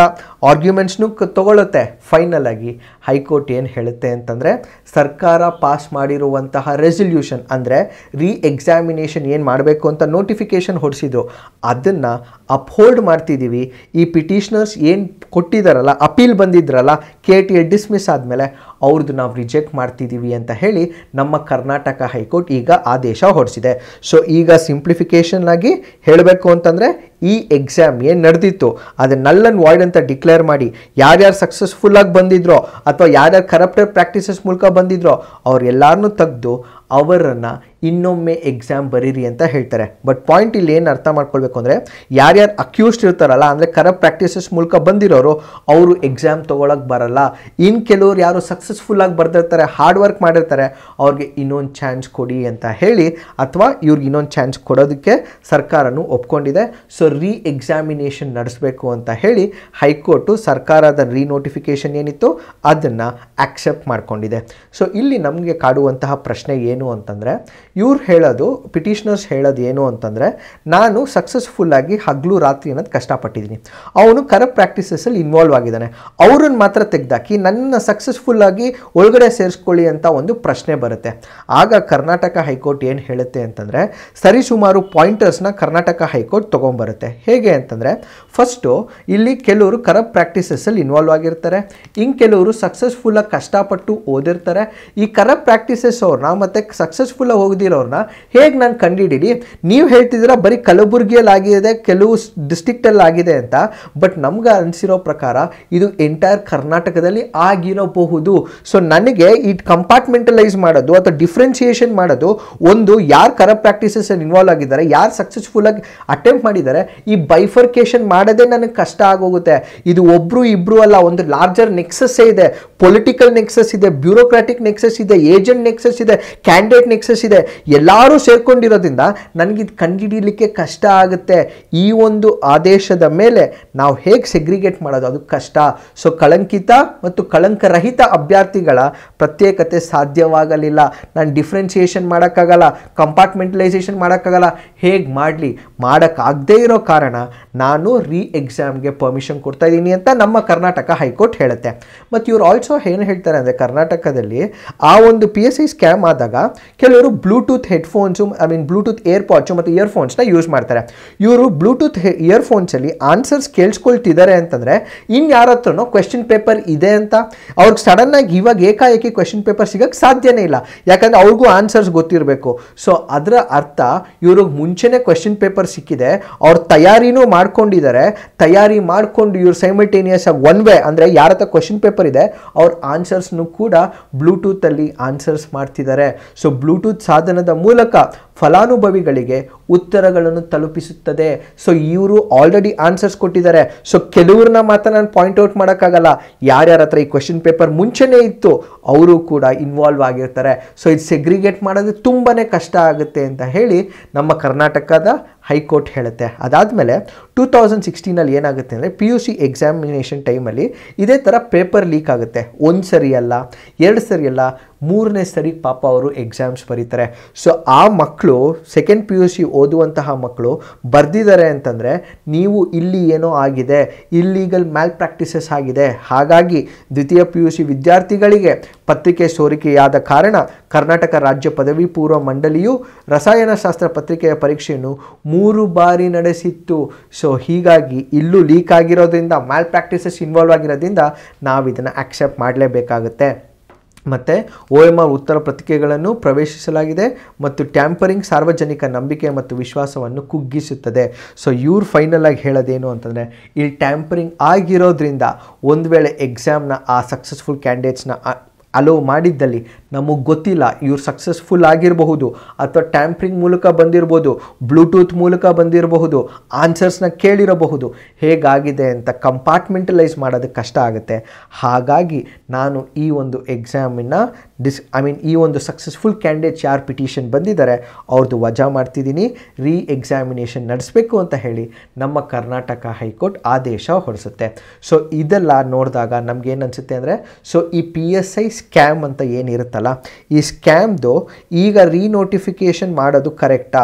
ಆರ್ಗ್ಯುಮೆಂಟ್ಸ್ನು ತೊಗೊಳುತ್ತೆ ಫೈನಲ್ ಆಗಿ ಹೈಕೋರ್ಟ್ ಏನು ಹೇಳುತ್ತೆ ಅಂತಂದರೆ ಸರ್ಕಾರ ಪಾಸ್ ಮಾಡಿರುವಂತಹ ರೆಸಲ್ಯೂಷನ್ ಅಂದರೆ ರೀ ಎಕ್ಸಾಮಿನೇಷನ್ ಏನು ಮಾಡಬೇಕು ಅಂತ ನೋಟಿಫಿಕೇಷನ್ ಹೊಡಿಸಿದ್ರು ಅದನ್ನು ಅಪ್ಹೋಲ್ಡ್ ಮಾಡ್ತಿದ್ದೀವಿ ಈ ಪಿಟಿಷನರ್ಸ್ ಏನು ಕೊಟ್ಟಿದ್ದಾರಲ್ಲ ಅಪೀಲ್ ಬಂದಿದ್ರಲ್ಲ ಕೆ ಟಿ ಎ ಡಿಸ್ಮಿಸ್ ಆದಮೇಲೆ ಅವ್ರದ್ದು ನಾವು ರಿಜೆಕ್ಟ್ ಮಾಡ್ತಿದ್ದೀವಿ ಅಂತ ಹೇಳಿ ನಮ್ಮ ಕರ್ನಾಟಕ ಹೈಕೋರ್ಟ್ ಈಗ ಆದೇಶ ಹೊರಡಿಸಿದೆ ಸೊ ಈಗ ಸಿಂಪ್ಲಿಫಿಕೇಶನ್ ಆಗಿ ಹೇಳಬೇಕು ಅಂತಂದರೆ ಈ ಎಕ್ಸಾಮ್ ಏನು ನಡೆದಿತ್ತು ಅದನ್ನ ನಲ್ಲನ್ ವಾಯ್ಡ್ ಅಂತ ಡಿಕ್ಲೇರ್ ಮಾಡಿ ಯಾರ್ಯಾರು ಸಕ್ಸಸ್ಫುಲ್ಲಾಗಿ ಬಂದಿದ್ರೋ ಅಥವಾ ಯಾರ್ಯಾರು ಕರಪ್ಟೆಡ್ ಪ್ರಾಕ್ಟೀಸಸ್ ಮೂಲಕ ಬಂದಿದ್ರೋ ಎಲ್ಲರನ್ನೂ ತೆಗೆದು ಅವರನ್ನು ಇನ್ನೊಮ್ಮೆ ಎಕ್ಸಾಮ್ ಬರೀರಿ ಅಂತ ಹೇಳ್ತಾರೆ ಬಟ್ ಪಾಯಿಂಟ್ ಇಲ್ಲಿ ಏನು ಅರ್ಥ ಮಾಡ್ಕೊಳ್ಬೇಕು ಅಂದರೆ ಯಾರ್ಯಾರು ಅಕ್ಯೂಸ್ಡ್ ಇರ್ತಾರಲ್ಲ ಅಂದರೆ ಕರಪ್ ಪ್ರಾಕ್ಟೀಸಸ್ ಮೂಲಕ ಬಂದಿರೋರು ಅವರು ಎಕ್ಸಾಮ್ ತೊಗೊಳಕ್ಕೆ ಬರಲ್ಲ ಇನ್ನು ಕೆಲವರು ಯಾರು ಸಕ್ಸಸ್ಫುಲ್ಲಾಗಿ ಬರ್ದಿರ್ತಾರೆ ಹಾರ್ಡ್ ವರ್ಕ್ ಮಾಡಿರ್ತಾರೆ ಅವ್ರಿಗೆ ಇನ್ನೊಂದು ಚಾನ್ಸ್ ಕೊಡಿ ಅಂತ ಹೇಳಿ ಅಥವಾ ಇವ್ರಿಗೆ ಇನ್ನೊಂದು ಚಾನ್ಸ್ ಕೊಡೋದಕ್ಕೆ ಸರ್ಕಾರನೂ ಒಪ್ಕೊಂಡಿದೆ ಸೊ ರೀ ಎಕ್ಸಾಮಿನೇಷನ್ ನಡೆಸಬೇಕು ಅಂತ ಹೇಳಿ ಹೈಕೋರ್ಟು ಸರ್ಕಾರದ ರೀ ನೋಟಿಫಿಕೇಷನ್ ಏನಿತ್ತು ಅದನ್ನು ಆಕ್ಸೆಪ್ಟ್ ಮಾಡಿಕೊಂಡಿದೆ ಸೊ ಇಲ್ಲಿ ನಮಗೆ ಕಾಡುವಂತಹ ಪ್ರಶ್ನೆ ಏನು ಅಂತಂದರೆ ಇವ್ರು ಹೇಳೋದು ಪಿಟಿಷನರ್ಸ್ ಹೇಳೋದು ಏನು ಅಂತಂದರೆ ನಾನು ಸಕ್ಸಸ್ಫುಲ್ಲಾಗಿ ಹಗಲು ರಾತ್ರಿ ಅನ್ನೋದು ಕಷ್ಟಪಟ್ಟಿದ್ದೀನಿ ಅವನು ಕರಪ್ಟ್ ಪ್ರಾಕ್ಟೀಸಸಲ್ಲಿ ಇನ್ವಾಲ್ವ್ ಆಗಿದ್ದಾನೆ ಅವ್ರನ್ನ ಮಾತ್ರ ತೆಗೆದಾಕಿ ನನ್ನ ಸಕ್ಸಸ್ಫುಲ್ಲಾಗಿ ಒಳಗಡೆ ಸೇರಿಸ್ಕೊಳ್ಳಿ ಅಂತ ಒಂದು ಪ್ರಶ್ನೆ ಬರುತ್ತೆ ಆಗ ಕರ್ನಾಟಕ ಹೈಕೋರ್ಟ್ ಏನು ಹೇಳುತ್ತೆ ಅಂತಂದರೆ ಸರಿಸುಮಾರು ಪಾಯಿಂಟರ್ಸ್ನ ಕರ್ನಾಟಕ ಹೈಕೋರ್ಟ್ ತೊಗೊಂಬರುತ್ತೆ ಆಗುತ್ತೆ ಹೇಗೆ ಅಂತಂದರೆ ಫಸ್ಟು ಇಲ್ಲಿ ಕೆಲವರು ಕರಪ್ಟ್ ಪ್ರಾಕ್ಟೀಸಸ್ಸಲ್ಲಿ ಇನ್ವಾಲ್ವ್ ಆಗಿರ್ತಾರೆ ಇನ್ನು ಕೆಲವರು ಸಕ್ಸಸ್ಫುಲ್ಲಾಗಿ ಕಷ್ಟಪಟ್ಟು ಓದಿರ್ತಾರೆ ಈ ಕರಪ್ಟ್ ಪ್ರಾಕ್ಟೀಸಸ್ ಅವ್ರನ್ನ ಮತ್ತು ಸಕ್ಸಸ್ಫುಲ್ಲಾಗಿ ಹೋಗಿದ್ದಿರೋರನ್ನ ಹೇಗೆ ನಾನು ಕಂಡುಹಿಡೀರಿ ನೀವು ಹೇಳ್ತಿದ್ದೀರ ಬರೀ ಕಲಬುರಗಿಯಲ್ಲಿ ಆಗಿದೆ ಕೆಲವು ಡಿಸ್ಟಿಕ್ಟಲ್ಲಿ ಆಗಿದೆ ಅಂತ ಬಟ್ ನಮ್ಗೆ ಅನಿಸಿರೋ ಪ್ರಕಾರ ಇದು ಎಂಟೈರ್ ಕರ್ನಾಟಕದಲ್ಲಿ ಆಗಿರಬಹುದು ಸೊ ನನಗೆ ಈ ಕಂಪಾರ್ಟ್ಮೆಂಟಲೈಸ್ ಮಾಡೋದು ಅಥವಾ ಡಿಫ್ರೆನ್ಸಿಯೇಷನ್ ಮಾಡೋದು ಒಂದು ಯಾರು ಕರಪ್ಟ್ ಪ್ರಾಕ್ಟೀಸಸ್ ಇನ್ವಾಲ್ವ್ ಆಗಿದ್ದಾರೆ ಯಾರು ಸಕ್ಸಸ್ಫುಲ್ಲಾಗಿ ಅಟೆಂಪ್ಟ್ ಮಾಡಿದ್ದಾರೆ ಈ ಬೈಫರ್ಕೇಶನ್ ಮಾಡೋದೇ ನನಗೆ ಕಷ್ಟ ಆಗೋಗುತ್ತೆ ಇದು ಒಬ್ರು ಇಬ್ರು ಅಲ್ಲ ಒಂದು ಲಾರ್ಜರ್ ನೆಕ್ಸಸ್ಸೇ ಇದೆ ಪೊಲಿಟಿಕಲ್ ನೆಕ್ಸಸ್ ಇದೆ ಬ್ಯೂರೋಕ್ರಾಟಿಕ್ ನೆಕ್ಸಸ್ ಇದೆ ಏಜೆಂಟ್ ನೆಕ್ಸಸ್ ಇದೆ ಕ್ಯಾಂಡಿಡೇಟ್ ನೆಕ್ಸಸ್ ಇದೆ ಎಲ್ಲರೂ ಸೇರ್ಕೊಂಡಿರೋದ್ರಿಂದ ನನಗೆ ಇದು ಕಂಡುಹಿಡಿಯಲಿಕ್ಕೆ ಕಷ್ಟ ಆಗುತ್ತೆ ಈ ಒಂದು ಆದೇಶದ ಮೇಲೆ ನಾವು ಹೇಗೆ ಸೆಗ್ರಿಗೇಟ್ ಮಾಡೋದು ಅದು ಕಷ್ಟ ಸೊ ಕಳಂಕಿತ ಮತ್ತು ಕಳಂಕರಹಿತ ಅಭ್ಯರ್ಥಿಗಳ ಪ್ರತ್ಯೇಕತೆ ಸಾಧ್ಯವಾಗಲಿಲ್ಲ ನಾನು ಡಿಫ್ರೆನ್ಸಿಯೇಷನ್ ಮಾಡೋಕ್ಕಾಗಲ್ಲ ಕಂಪಾರ್ಟ್ಮೆಂಟಲೈಸೇಷನ್ ಮಾಡೋಕ್ಕಾಗಲ್ಲ ಹೇಗೆ ಮಾಡಲಿ ಮಾಡೋಕ್ಕಾಗದೇ ಇರೋ ಕಾರಣ ನಾನು ರೀ ಎಕ್ಸಾಮ್ಗೆ ಪರ್ಮಿಷನ್ ಕೊಡ್ತಾ ಇದ್ದೀನಿ ಅಂತ ನಮ್ಮ ಕರ್ನಾಟಕ ಹೈಕೋರ್ಟ್ ಹೇಳುತ್ತೆ ಮತ್ತು ಇವ್ರು ಆಲ್ಸೋ ಆಲ್ಸೋ ಏನು ಹೇಳ್ತಾರೆ ಅಂದರೆ ಕರ್ನಾಟಕದಲ್ಲಿ ಆ ಒಂದು ಪಿ ಎಸ್ ಐ ಸ್ಕ್ಯಾಮ್ ಆದಾಗ ಕೆಲವರು Bluetooth headphones I mean Bluetooth airpods ಮತ್ತು ಇಯರ್ಫೋನ್ಸ್ನ ಯೂಸ್ ಮಾಡ್ತಾರೆ ಇವರು ಬ್ಲೂಟೂತ್ ಇಯರ್ಫೋನ್ಸಲ್ಲಿ ಆನ್ಸರ್ಸ್ ಕೇಳಿಸ್ಕೊಳ್ತಿದ್ದಾರೆ ಅಂತಂದರೆ ಇನ್ನು ಯಾರ ಹತ್ರನೋ ಕ್ವೆಶನ್ ಪೇಪರ್ ಇದೆ ಅಂತ ಅವ್ರಿಗೆ ಸಡನ್ನಾಗಿ ಇವಾಗ ಏಕಾಏಕಿ ಕ್ವೆಶನ್ ಪೇಪರ್ ಸಿಗೋಕ್ಕೆ ಸಾಧ್ಯನೇ ಇಲ್ಲ ಯಾಕಂದರೆ ಅವ್ರಿಗೂ ಆನ್ಸರ್ಸ್ ಗೊತ್ತಿರಬೇಕು ಸೊ ಅದರ ಅರ್ಥ ಇವ್ರಿಗೆ ಮುಂಚೆನೇ ಕ್ವೆಶನ್ ಪೇಪರ್ ಸಿಕ್ಕಿದೆ ಅವ್ರ ತಯಾರಿನೂ ಮಾಡ್ಕೊಂಡಿದ್ದಾರೆ ತಯಾರಿ ಮಾಡಿಕೊಂಡು ಇವ್ರು ಸೈಮಲ್ಟೇನಿಯಸ್ ಆಗಿ ಒನ್ ವೇ ಅಂದರೆ ಯಾರ ಹತ್ರ ಕ್ವೆಶನ್ ಪೇಪರ್ ಇದೆ ಅವ್ರ ಆನ್ಸರ್ಸ್ನು ಕೂಡ ಬ್ಲೂಟೂತಲ್ಲಿ ಆನ್ಸರ್ಸ್ ಮಾಡ್ತಿದ್ದಾರೆ ಸೊ ಬ್ಲೂಟೂತ್ ಸಾಧನದ ಮೂಲಕ ಫಲಾನುಭವಿಗಳಿಗೆ ಉತ್ತರಗಳನ್ನು ತಲುಪಿಸುತ್ತದೆ ಸೊ ಇವರು ಆಲ್ರೆಡಿ ಆನ್ಸರ್ಸ್ ಕೊಟ್ಟಿದ್ದಾರೆ ಸೊ ಕೆಲವ್ರನ್ನ ಮಾತ್ರ ನಾನು ಪಾಯಿಂಟ್ ಔಟ್ ಮಾಡೋಕ್ಕಾಗಲ್ಲ ಯಾರ್ಯಾರ ಹತ್ರ ಈ ಕ್ವೆಶನ್ ಪೇಪರ್ ಮುಂಚೆನೇ ಇತ್ತು ಅವರು ಕೂಡ ಇನ್ವಾಲ್ವ್ ಆಗಿರ್ತಾರೆ ಸೊ ಇದು ಸೆಗ್ರಿಗೇಟ್ ಮಾಡೋದು ತುಂಬಾ ಕಷ್ಟ ಆಗುತ್ತೆ ಅಂತ ಹೇಳಿ ನಮ್ಮ ಕರ್ನಾಟಕದ ಹೈಕೋರ್ಟ್ ಹೇಳುತ್ತೆ ಅದಾದಮೇಲೆ ಟೂ ತೌಸಂಡ್ ಸಿಕ್ಸ್ಟೀನಲ್ಲಿ ಏನಾಗುತ್ತೆ ಅಂದರೆ ಪಿ ಯು ಸಿ ಎಕ್ಸಾಮಿನೇಷನ್ ಟೈಮಲ್ಲಿ ಇದೇ ಥರ ಪೇಪರ್ ಲೀಕ್ ಆಗುತ್ತೆ ಒಂದು ಸರಿ ಅಲ್ಲ ಎರಡು ಸರಿ ಅಲ್ಲ ಮೂರನೇ ಸರಿ ಪಾಪ ಅವರು ಎಕ್ಸಾಮ್ಸ್ ಬರೀತಾರೆ ಸೊ ಆ ಮಕ್ಕಳು ಸೆಕೆಂಡ್ ಪಿ ಯು ಸಿ ಓದುವಂತಹ ಮಕ್ಕಳು ಬರೆದಿದ್ದಾರೆ ಅಂತಂದರೆ ನೀವು ಇಲ್ಲಿ ಏನೋ ಆಗಿದೆ ಇಲ್ಲೀಗಲ್ ಮ್ಯಾಲ್ ಪ್ರಾಕ್ಟೀಸಸ್ ಆಗಿದೆ ಹಾಗಾಗಿ ದ್ವಿತೀಯ ಪಿ ಯು ಸಿ ವಿದ್ಯಾರ್ಥಿಗಳಿಗೆ ಪತ್ರಿಕೆ ಸೋರಿಕೆಯಾದ ಕಾರಣ ಕರ್ನಾಟಕ ರಾಜ್ಯ ಪದವಿ ಪೂರ್ವ ಮಂಡಳಿಯು ರಸಾಯನಶಾಸ್ತ್ರ ಪತ್ರಿಕೆಯ ಪರೀಕ್ಷೆಯನ್ನು ಮೂರು ಬಾರಿ ನಡೆಸಿತ್ತು ಸೊ ಹೀಗಾಗಿ ಇಲ್ಲೂ ಲೀಕ್ ಆಗಿರೋದ್ರಿಂದ ಮ್ಯಾಲ್ ಪ್ರಾಕ್ಟೀಸಸ್ ಇನ್ವಾಲ್ವ್ ಆಗಿರೋದ್ರಿಂದ ನಾವು ಇದನ್ನು ಆಕ್ಸೆಪ್ಟ್ ಮಾಡಲೇಬೇಕಾಗುತ್ತೆ ಮತ್ತು ಓ ಎಂ ಆರ್ ಉತ್ತರ ಪತ್ರಿಕೆಗಳನ್ನು ಪ್ರವೇಶಿಸಲಾಗಿದೆ ಮತ್ತು ಟ್ಯಾಂಪರಿಂಗ್ ಸಾರ್ವಜನಿಕ ನಂಬಿಕೆ ಮತ್ತು ವಿಶ್ವಾಸವನ್ನು ಕುಗ್ಗಿಸುತ್ತದೆ ಸೊ ಇವ್ರು ಫೈನಲ್ ಆಗಿ ಹೇಳೋದೇನು ಅಂತಂದರೆ ಈ ಟ್ಯಾಂಪರಿಂಗ್ ಆಗಿರೋದ್ರಿಂದ ಒಂದು ವೇಳೆ ಎಕ್ಸಾಮ್ನ ಆ ಸಕ್ಸಸ್ಫುಲ್ ಕ್ಯಾಂಡಿಡೇಟ್ಸ್ನ ಅಲೋ ಮಾಡಿದ್ದಲ್ಲಿ ನಮಗೆ ಗೊತ್ತಿಲ್ಲ ಇವ್ರು ಸಕ್ಸಸ್ಫುಲ್ ಆಗಿರಬಹುದು ಅಥವಾ ಟ್ಯಾಂಪ್ರಿಂಗ್ ಮೂಲಕ ಬಂದಿರಬಹುದು ಬ್ಲೂಟೂತ್ ಮೂಲಕ ಬಂದಿರಬಹುದು ಆನ್ಸರ್ಸ್ನ ಕೇಳಿರಬಹುದು ಹೇಗಾಗಿದೆ ಅಂತ ಕಂಪಾರ್ಟ್ಮೆಂಟಲೈಸ್ ಮಾಡೋದಕ್ಕೆ ಕಷ್ಟ ಆಗುತ್ತೆ ಹಾಗಾಗಿ ನಾನು ಈ ಒಂದು ಎಕ್ಸಾಮಿನ ಡಿಸ್ ಐ ಮೀನ್ ಈ ಒಂದು ಸಕ್ಸಸ್ಫುಲ್ ಕ್ಯಾಂಡಿಡೇಟ್ಸ್ ಯಾರು ಪಿಟಿಷನ್ ಬಂದಿದ್ದಾರೆ ಅವ್ರದ್ದು ವಜಾ ಮಾಡ್ತಿದ್ದೀನಿ ರೀ ಎಕ್ಸಾಮಿನೇಷನ್ ನಡೆಸಬೇಕು ಅಂತ ಹೇಳಿ ನಮ್ಮ ಕರ್ನಾಟಕ ಹೈಕೋರ್ಟ್ ಆದೇಶ ಹೊರಿಸುತ್ತೆ ಸೊ ಇದೆಲ್ಲ ನೋಡಿದಾಗ ನಮಗೇನು ಅನಿಸುತ್ತೆ ಅಂದರೆ ಸೊ ಈ ಪಿ ಎಸ್ ಐ ಸ್ಕ್ಯಾಮ್ ಅಂತ ಏನಿರುತ್ತಲ್ಲ ಈ ಸ್ಕ್ಯಾಮ್ದು ಈಗ ರೀನೋಟಿಫಿಕೇಷನ್ ಮಾಡೋದು ಕರೆಕ್ಟಾ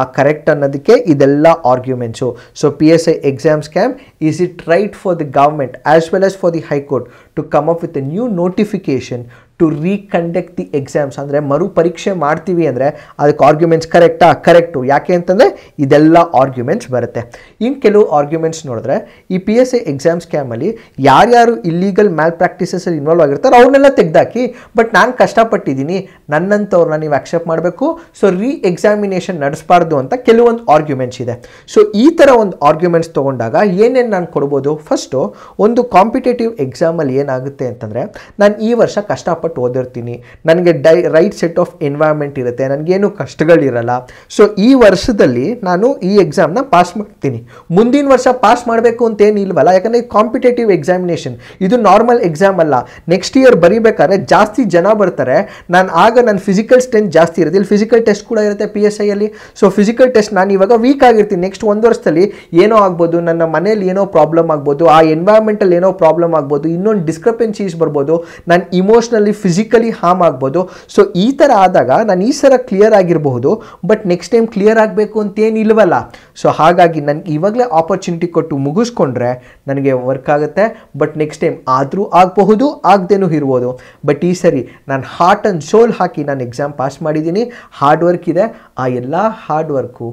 ಆ ಕರೆಕ್ಟ್ ಅನ್ನೋದಕ್ಕೆ ಇದೆಲ್ಲ arguments so P S I exam scam is it right for the government as well as for the high court to come up with a new notification to reconduct the exams ಅಂದರೆ ಮರು ಪರೀಕ್ಷೆ ಮಾಡ್ತೀವಿ ಅಂದರೆ ಅದಕ್ಕೆ arguments ಕರೆಕ್ಟಾ correct ಯಾಕೆ ಅಂತಂದರೆ ಇದೆಲ್ಲ ಆರ್ಗ್ಯುಮೆಂಟ್ಸ್ ಬರುತ್ತೆ ಇನ್ನು ಕೆಲವು ಆರ್ಗ್ಯುಮೆಂಟ್ಸ್ ನೋಡಿದ್ರೆ ಈ ಪಿ ಎಸ್ ಎ ಎಕ್ಸಾಮ್ ಸ್ಕ್ಯಾಮಲ್ಲಿ ಯಾರ್ಯಾರು ಇಲ್ಲೀಗಲ್ ಮ್ಯಾಲ್ ಪ್ರಾಕ್ಟೀಸಲ್ಲಿ ಇನ್ವಾಲ್ವ್ ಆಗಿರ್ತಾರೆ ಅವನ್ನೆಲ್ಲ ತೆಗೆದಾಕಿ ಬಟ್ ನಾನು ಕಷ್ಟಪಟ್ಟಿದ್ದೀನಿ ನನ್ನಂಥವ್ರನ್ನ ನೀವು ಅಕ್ಸೆಪ್ಟ್ ಮಾಡಬೇಕು ಸೊ ರೀ ಎಕ್ಸಾಮಿನೇಷನ್ ನಡೆಸಬಾರ್ದು ಅಂತ ಕೆಲವೊಂದು ಆರ್ಗ್ಯುಮೆಂಟ್ಸ್ ಇದೆ ಸೊ ಈ ಥರ ಒಂದು ಆರ್ಗ್ಯುಮೆಂಟ್ಸ್ ತೊಗೊಂಡಾಗ ಏನೇನು ನಾನು ಕೊಡ್ಬೋದು ಫಸ್ಟು ಒಂದು ಕಾಂಪಿಟೇಟಿವ್ ಎಕ್ಸಾಮಲ್ಲಿ ಏನಾಗುತ್ತೆ ಅಂತಂದರೆ ನಾನು ಈ ವರ್ಷ ಕಷ್ಟಪಟ್ಟು ಕಷ್ಟಪಟ್ಟು ಓದಿರ್ತೀನಿ ನನಗೆ ಡೈ ರೈಟ್ ಸೆಟ್ ಆಫ್ ಎನ್ವೈರ್ಮೆಂಟ್ ಇರುತ್ತೆ ನನಗೇನು ಕಷ್ಟಗಳಿರಲ್ಲ ಸೊ ಈ ವರ್ಷದಲ್ಲಿ ನಾನು ಈ ಎಕ್ಸಾಮ್ನ ಪಾಸ್ ಮಾಡ್ತೀನಿ ಮುಂದಿನ ವರ್ಷ ಪಾಸ್ ಮಾಡಬೇಕು ಅಂತ ಅಂತೇನಿಲ್ವಲ್ಲ ಯಾಕಂದರೆ ಕಾಂಪಿಟೇಟಿವ್ ಎಕ್ಸಾಮಿನೇಷನ್ ಇದು ನಾರ್ಮಲ್ ಎಕ್ಸಾಮ್ ಅಲ್ಲ ನೆಕ್ಸ್ಟ್ ಇಯರ್ ಬರೀಬೇಕಾದ್ರೆ ಜಾಸ್ತಿ ಜನ ಬರ್ತಾರೆ ನಾನು ಆಗ ನನ್ನ ಫಿಸಿಕಲ್ ಸ್ಟ್ರೆಂತ್ ಜಾಸ್ತಿ ಇರುತ್ತೆ ಇಲ್ಲಿ ಫಿಸಿಕಲ್ ಟೆಸ್ಟ್ ಕೂಡ ಇರುತ್ತೆ ಪಿ ಎಸ್ ಐಯಲ್ಲಿ ಸೊ ಫಿಸಿಕಲ್ ಟೆಸ್ಟ್ ನಾನು ಇವಾಗ ವೀಕ್ ಆಗಿರ್ತೀನಿ ನೆಕ್ಸ್ಟ್ ಒಂದು ವರ್ಷದಲ್ಲಿ ಏನೋ ಆಗ್ಬೋದು ನನ್ನ ಮನೇಲಿ ಏನೋ ಪ್ರಾಬ್ಲಮ್ ಆಗ್ಬೋದು ಆ ಎನ್ವೈರ್ಮೆಂಟಲ್ಲಿ ಏನೋ ಪ್ರಾಬ್ಲಮ್ ಆಗ್ಬೋದು ಇನ್ನೊಂದು ಡಿಸ್ಕ್ರಪೆನ್ಸೀಸ್ ಬರ್ಬೋದು ನಾನು ಇಮೋಷ್ನಲಿ ಫಿಸಿಕಲಿ ಹಾರ್ಮ್ ಆಗ್ಬೋದು ಸೊ ಈ ಥರ ಆದಾಗ ನಾನು ಈ ಸಲ ಕ್ಲಿಯರ್ ಆಗಿರಬಹುದು ಬಟ್ ನೆಕ್ಸ್ಟ್ ಟೈಮ್ ಕ್ಲಿಯರ್ ಆಗಬೇಕು ಅಂತೇನಿಲ್ವಲ್ಲ ಸೊ ಹಾಗಾಗಿ ನನಗೆ ಇವಾಗಲೇ ಆಪರ್ಚುನಿಟಿ ಕೊಟ್ಟು ಮುಗಿಸ್ಕೊಂಡ್ರೆ ನನಗೆ ವರ್ಕ್ ಆಗುತ್ತೆ ಬಟ್ ನೆಕ್ಸ್ಟ್ ಟೈಮ್ ಆದರೂ ಆಗಬಹುದು ಆಗದೇನೂ ಇರ್ಬೋದು ಬಟ್ ಈ ಸರಿ ನಾನು ಹಾರ್ಟ್ ಆ್ಯಂಡ್ ಸೋಲ್ ಹಾಕಿ ನಾನು ಎಕ್ಸಾಮ್ ಪಾಸ್ ಮಾಡಿದ್ದೀನಿ ಹಾರ್ಡ್ ವರ್ಕ್ ಇದೆ ಆ ಎಲ್ಲ ಹಾರ್ಡ್ ವರ್ಕು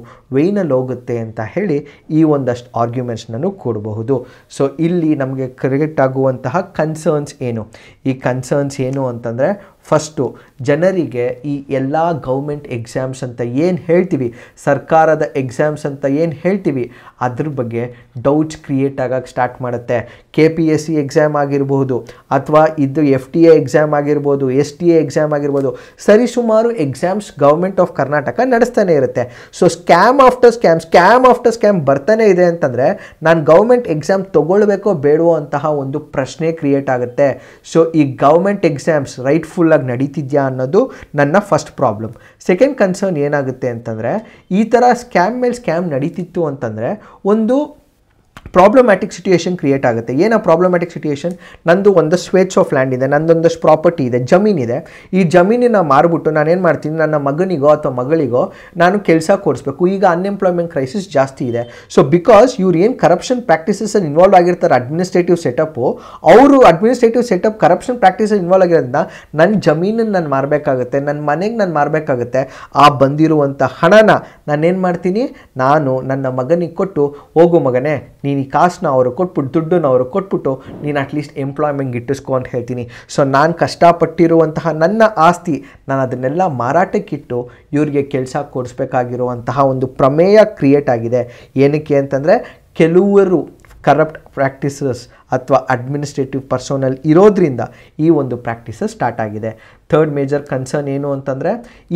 ಹೋಗುತ್ತೆ ಅಂತ ಹೇಳಿ ಈ ಒಂದಷ್ಟು ಆರ್ಗ್ಯುಮೆಂಟ್ಸ್ನೂ ಕೊಡಬಹುದು ಸೊ ಇಲ್ಲಿ ನಮಗೆ ಕ್ರಿಯೇಟ್ ಆಗುವಂತಹ ಕನ್ಸರ್ನ್ಸ್ ಏನು ಈ ಕನ್ಸರ್ನ್ಸ್ ಏನು ಅಂತಂದರೆ ಫಸ್ಟು ಜನರಿಗೆ ಈ ಎಲ್ಲ ಗೌರ್ಮೆಂಟ್ ಎಕ್ಸಾಮ್ಸ್ ಅಂತ ಏನು ಹೇಳ್ತೀವಿ ಸರ್ಕಾರದ ಎಕ್ಸಾಮ್ಸ್ ಅಂತ ಏನು ಹೇಳ್ತೀವಿ ಅದ್ರ ಬಗ್ಗೆ ಡೌಟ್ಸ್ ಕ್ರಿಯೇಟ್ ಆಗೋಕ್ಕೆ ಸ್ಟಾರ್ಟ್ ಮಾಡುತ್ತೆ K P S C exam ಆಗಿರಬಹುದು ಅಥವಾ ಇದು ಎಫ್ ಟಿ ಎ ಎಕ್ಸಾಮ್ ಆಗಿರ್ಬೋದು ಎಸ್ ಟಿ ಎ ಎಕ್ಸಾಮ್ ಆಗಿರ್ಬೋದು ಸರಿಸುಮಾರು ಎಕ್ಸಾಮ್ಸ್ ಗೌರ್ಮೆಂಟ್ ಆಫ್ ಕರ್ನಾಟಕ ನಡೆಸ್ತಾನೆ ಇರುತ್ತೆ so scam after scam scam after scam ಬರ್ತಾನೆ ಇದೆ ಅಂತಂದರೆ ನಾನು ಗೌರ್ಮೆಂಟ್ ಎಕ್ಸಾಮ್ ತೊಗೊಳ್ಬೇಕೋ ಬೇಡವೋ ಅಂತಹ ಒಂದು ಪ್ರಶ್ನೆ ಕ್ರಿಯೇಟ್ ಆಗುತ್ತೆ ಸೊ ಈ ಗೌರ್ಮೆಂಟ್ ಎಕ್ಸಾಮ್ಸ್ ರೈಟ್ಫುಲ್ ನಡೀತಿದ್ಯಾ ಅನ್ನೋದು ನನ್ನ ಫಸ್ಟ್ ಪ್ರಾಬ್ಲಮ್ ಸೆಕೆಂಡ್ ಕನ್ಸರ್ನ್ ಏನಾಗುತ್ತೆ ಅಂತಂದರೆ ಈ ಥರ ಸ್ಕ್ಯಾಮ್ ಮೇಲೆ ಸ್ಕ್ಯಾಮ್ ನಡೀತಿತ್ತು ಅಂತಂದರೆ ಒಂದು ಪ್ರಾಬ್ಲಮ್ಯಾಟಿಕ್ ಸಿಚುಯೇಷನ್ ಕ್ರಿಯೇಟ್ ಆಗುತ್ತೆ ಏನೋ ಪ್ರಾಬ್ಲಮ್ಯಾಟಿಕ್ ಸಿಚುಯೇಷನ್ ನಂದು ಒಂದು ಸ್ವೇಚ್ ಆಫ್ ಲ್ಯಾಂಡ್ ಇದೆ ನಂದೊಂದಷ್ಟು ಪ್ರಾಪರ್ಟಿ ಇದೆ ಜಮೀನಿದೆ ಈ ಜಮೀನಿನ ಮಾರ್ಬಿಟ್ಟು ನಾನೇನು ಮಾಡ್ತೀನಿ ನನ್ನ ಮಗನಿಗೋ ಅಥವಾ ಮಗಳಿಗೋ ನಾನು ಕೆಲಸ ಕೊಡಿಸ್ಬೇಕು ಈಗ ಅನ್ಎಂಪ್ಲಾಯ್ಮೆಂಟ್ ಕ್ರೈಸಿಸ್ ಜಾಸ್ತಿ ಇದೆ ಸೊ ಬಿಕಾಸ್ ಇವ್ರು ಏನು ಕರಪ್ಷನ್ ಪ್ರಾಕ್ಟೀಸಸಲ್ಲಿ ಇನ್ವಾಲ್ವ್ ಆಗಿರ್ತಾರೆ ಅಡ್ಮಿನಿಸ್ಟ್ರೇಟಿವ್ ಸೆಟಪ್ಪು ಅವರು ಅಡ್ಮಿನಿಸ್ಟ್ರೇಟಿವ್ ಸೆಟಪ್ ಕರಪ್ಷನ್ ಪ್ರಾಕ್ಟೀಸಲ್ಲಿ ಇನ್ವಾಲ್ವ್ ಆಗಿರೋದ್ರಿಂದ ನನ್ನ ಜಮೀನನ್ನು ನಾನು ಮಾರಬೇಕಾಗುತ್ತೆ ನನ್ನ ಮನೆಗೆ ನಾನು ಮಾರಬೇಕಾಗುತ್ತೆ ಆ ಬಂದಿರುವಂಥ ಹಣನ ನಾನೇನು ಮಾಡ್ತೀನಿ ನಾನು ನನ್ನ ಮಗನಿಗೆ ಕೊಟ್ಟು ಹೋಗು ಮಗನೇ ನೀ ನೀನು ಈ ಅವರು ಕೊಟ್ಬಿಟ್ಟು ದುಡ್ಡನ್ನು ಅವರು ಕೊಟ್ಬಿಟ್ಟು ನೀನು ಅಟ್ಲೀಸ್ಟ್ ಎಂಪ್ಲಾಯ್ಮೆಂಟ್ ಗಿಟ್ಟಿಸ್ಕೊ ಅಂತ ಹೇಳ್ತೀನಿ ಸೊ ನಾನು ಕಷ್ಟಪಟ್ಟಿರುವಂತಹ ನನ್ನ ಆಸ್ತಿ ನಾನು ಅದನ್ನೆಲ್ಲ ಮಾರಾಟಕ್ಕಿಟ್ಟು ಇವರಿಗೆ ಕೆಲಸ ಕೊಡಿಸ್ಬೇಕಾಗಿರುವಂತಹ ಒಂದು ಪ್ರಮೇಯ ಕ್ರಿಯೇಟ್ ಆಗಿದೆ ಏನಕ್ಕೆ ಅಂತಂದರೆ ಕೆಲವರು ಕರಪ್ಟ್ ಪ್ರಾಕ್ಟೀಸಸ್ ಅಥವಾ ಅಡ್ಮಿನಿಸ್ಟ್ರೇಟಿವ್ ಪರ್ಸೋನಲ್ ಇರೋದ್ರಿಂದ ಈ ಒಂದು ಪ್ರಾಕ್ಟೀಸ್ ಸ್ಟಾರ್ಟ್ ಆಗಿದೆ ಥರ್ಡ್ ಮೇಜರ್ ಕನ್ಸರ್ನ್ ಏನು ಅಂತಂದರೆ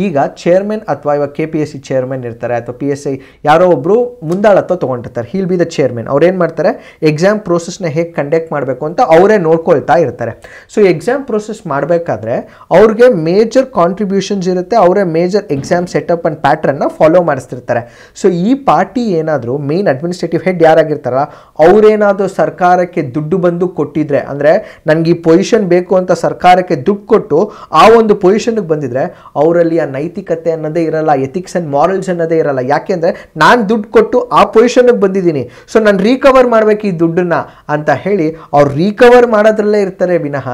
ಈಗ ಚೇರ್ಮನ್ ಅಥವಾ ಇವಾಗ K P S C chairman ಇರ್ತಾರೆ ಅಥವಾ ಪಿ ಎಸ್ ಐ ಯಾರೋ ಒಬ್ಬರು ಮುಂದಾಳತ್ವ ತೊಗೊಂಡಿರ್ತಾರೆ ಹೀಲ್ ಬಿ ದ ಚೇರ್ಮನ್ ಅವ್ರೇನು ಮಾಡ್ತಾರೆ ಎಕ್ಸಾಮ್ ಪ್ರೋಸೆಸ್ನ ಹೇಗೆ ಕಂಡಕ್ಟ್ ಮಾಡಬೇಕು ಅಂತ ಅವರೇ ನೋಡ್ಕೊಳ್ತಾ ಇರ್ತಾರೆ ಸೊ ಎಕ್ಸಾಮ್ ಪ್ರೋಸೆಸ್ ಮಾಡಬೇಕಾದ್ರೆ ಅವ್ರಿಗೆ ಮೇಜರ್ ಕಾಂಟ್ರಿಬ್ಯೂಷನ್ಸ್ ಇರುತ್ತೆ ಅವರೇ ಮೇಜರ್ ಎಕ್ಸಾಮ್ ಸೆಟಪ್ ಆ್ಯಂಡ್ ಪ್ಯಾಟ್ರನ್ನ ಫಾಲೋ ಮಾಡಿಸ್ತಿರ್ತಾರೆ ಸೊ ಈ ಪಾರ್ಟಿ ಏನಾದರೂ ಮೇನ್ ಅಡ್ಮಿನಿಸ್ಟ್ರೇಟಿವ್ ಹೆಡ್ ಯಾರಾಗಿರ್ತಾರ ಅವರೇನಾದರೂ ಸರ್ಕಾರಕ್ಕೆ ದುಡ್ಡು ದುಡ್ಡು ಬಂದು ಕೊಟ್ಟಿದ್ರೆ ಅಂದರೆ ನನಗೆ ಈ ಪೊಸಿಷನ್ ಬೇಕು ಅಂತ ಸರ್ಕಾರಕ್ಕೆ ದುಡ್ಡು ಕೊಟ್ಟು ಆ ಒಂದು ಪೊಸಿಷನ್ಗೆ ಬಂದಿದ್ರೆ ಅವರಲ್ಲಿ ಆ ನೈತಿಕತೆ ಅನ್ನೋದೇ ಇರಲ್ಲ ಎಥಿಕ್ಸ್ ಆ್ಯಂಡ್ ಮಾರಲ್ಸ್ ಅನ್ನೋದೇ ಇರಲ್ಲ ಅಂದರೆ ನಾನು ದುಡ್ಡು ಕೊಟ್ಟು ಆ ಪೊಸಿಷನ್ಗೆ ಬಂದಿದ್ದೀನಿ ಸೊ ನಾನು ರೀಕವರ್ ಮಾಡಬೇಕು ಈ ದುಡ್ಡನ್ನು ಅಂತ ಹೇಳಿ ಅವ್ರು ರೀಕವರ್ ಮಾಡೋದ್ರಲ್ಲೇ ಇರ್ತಾರೆ ವಿನಃ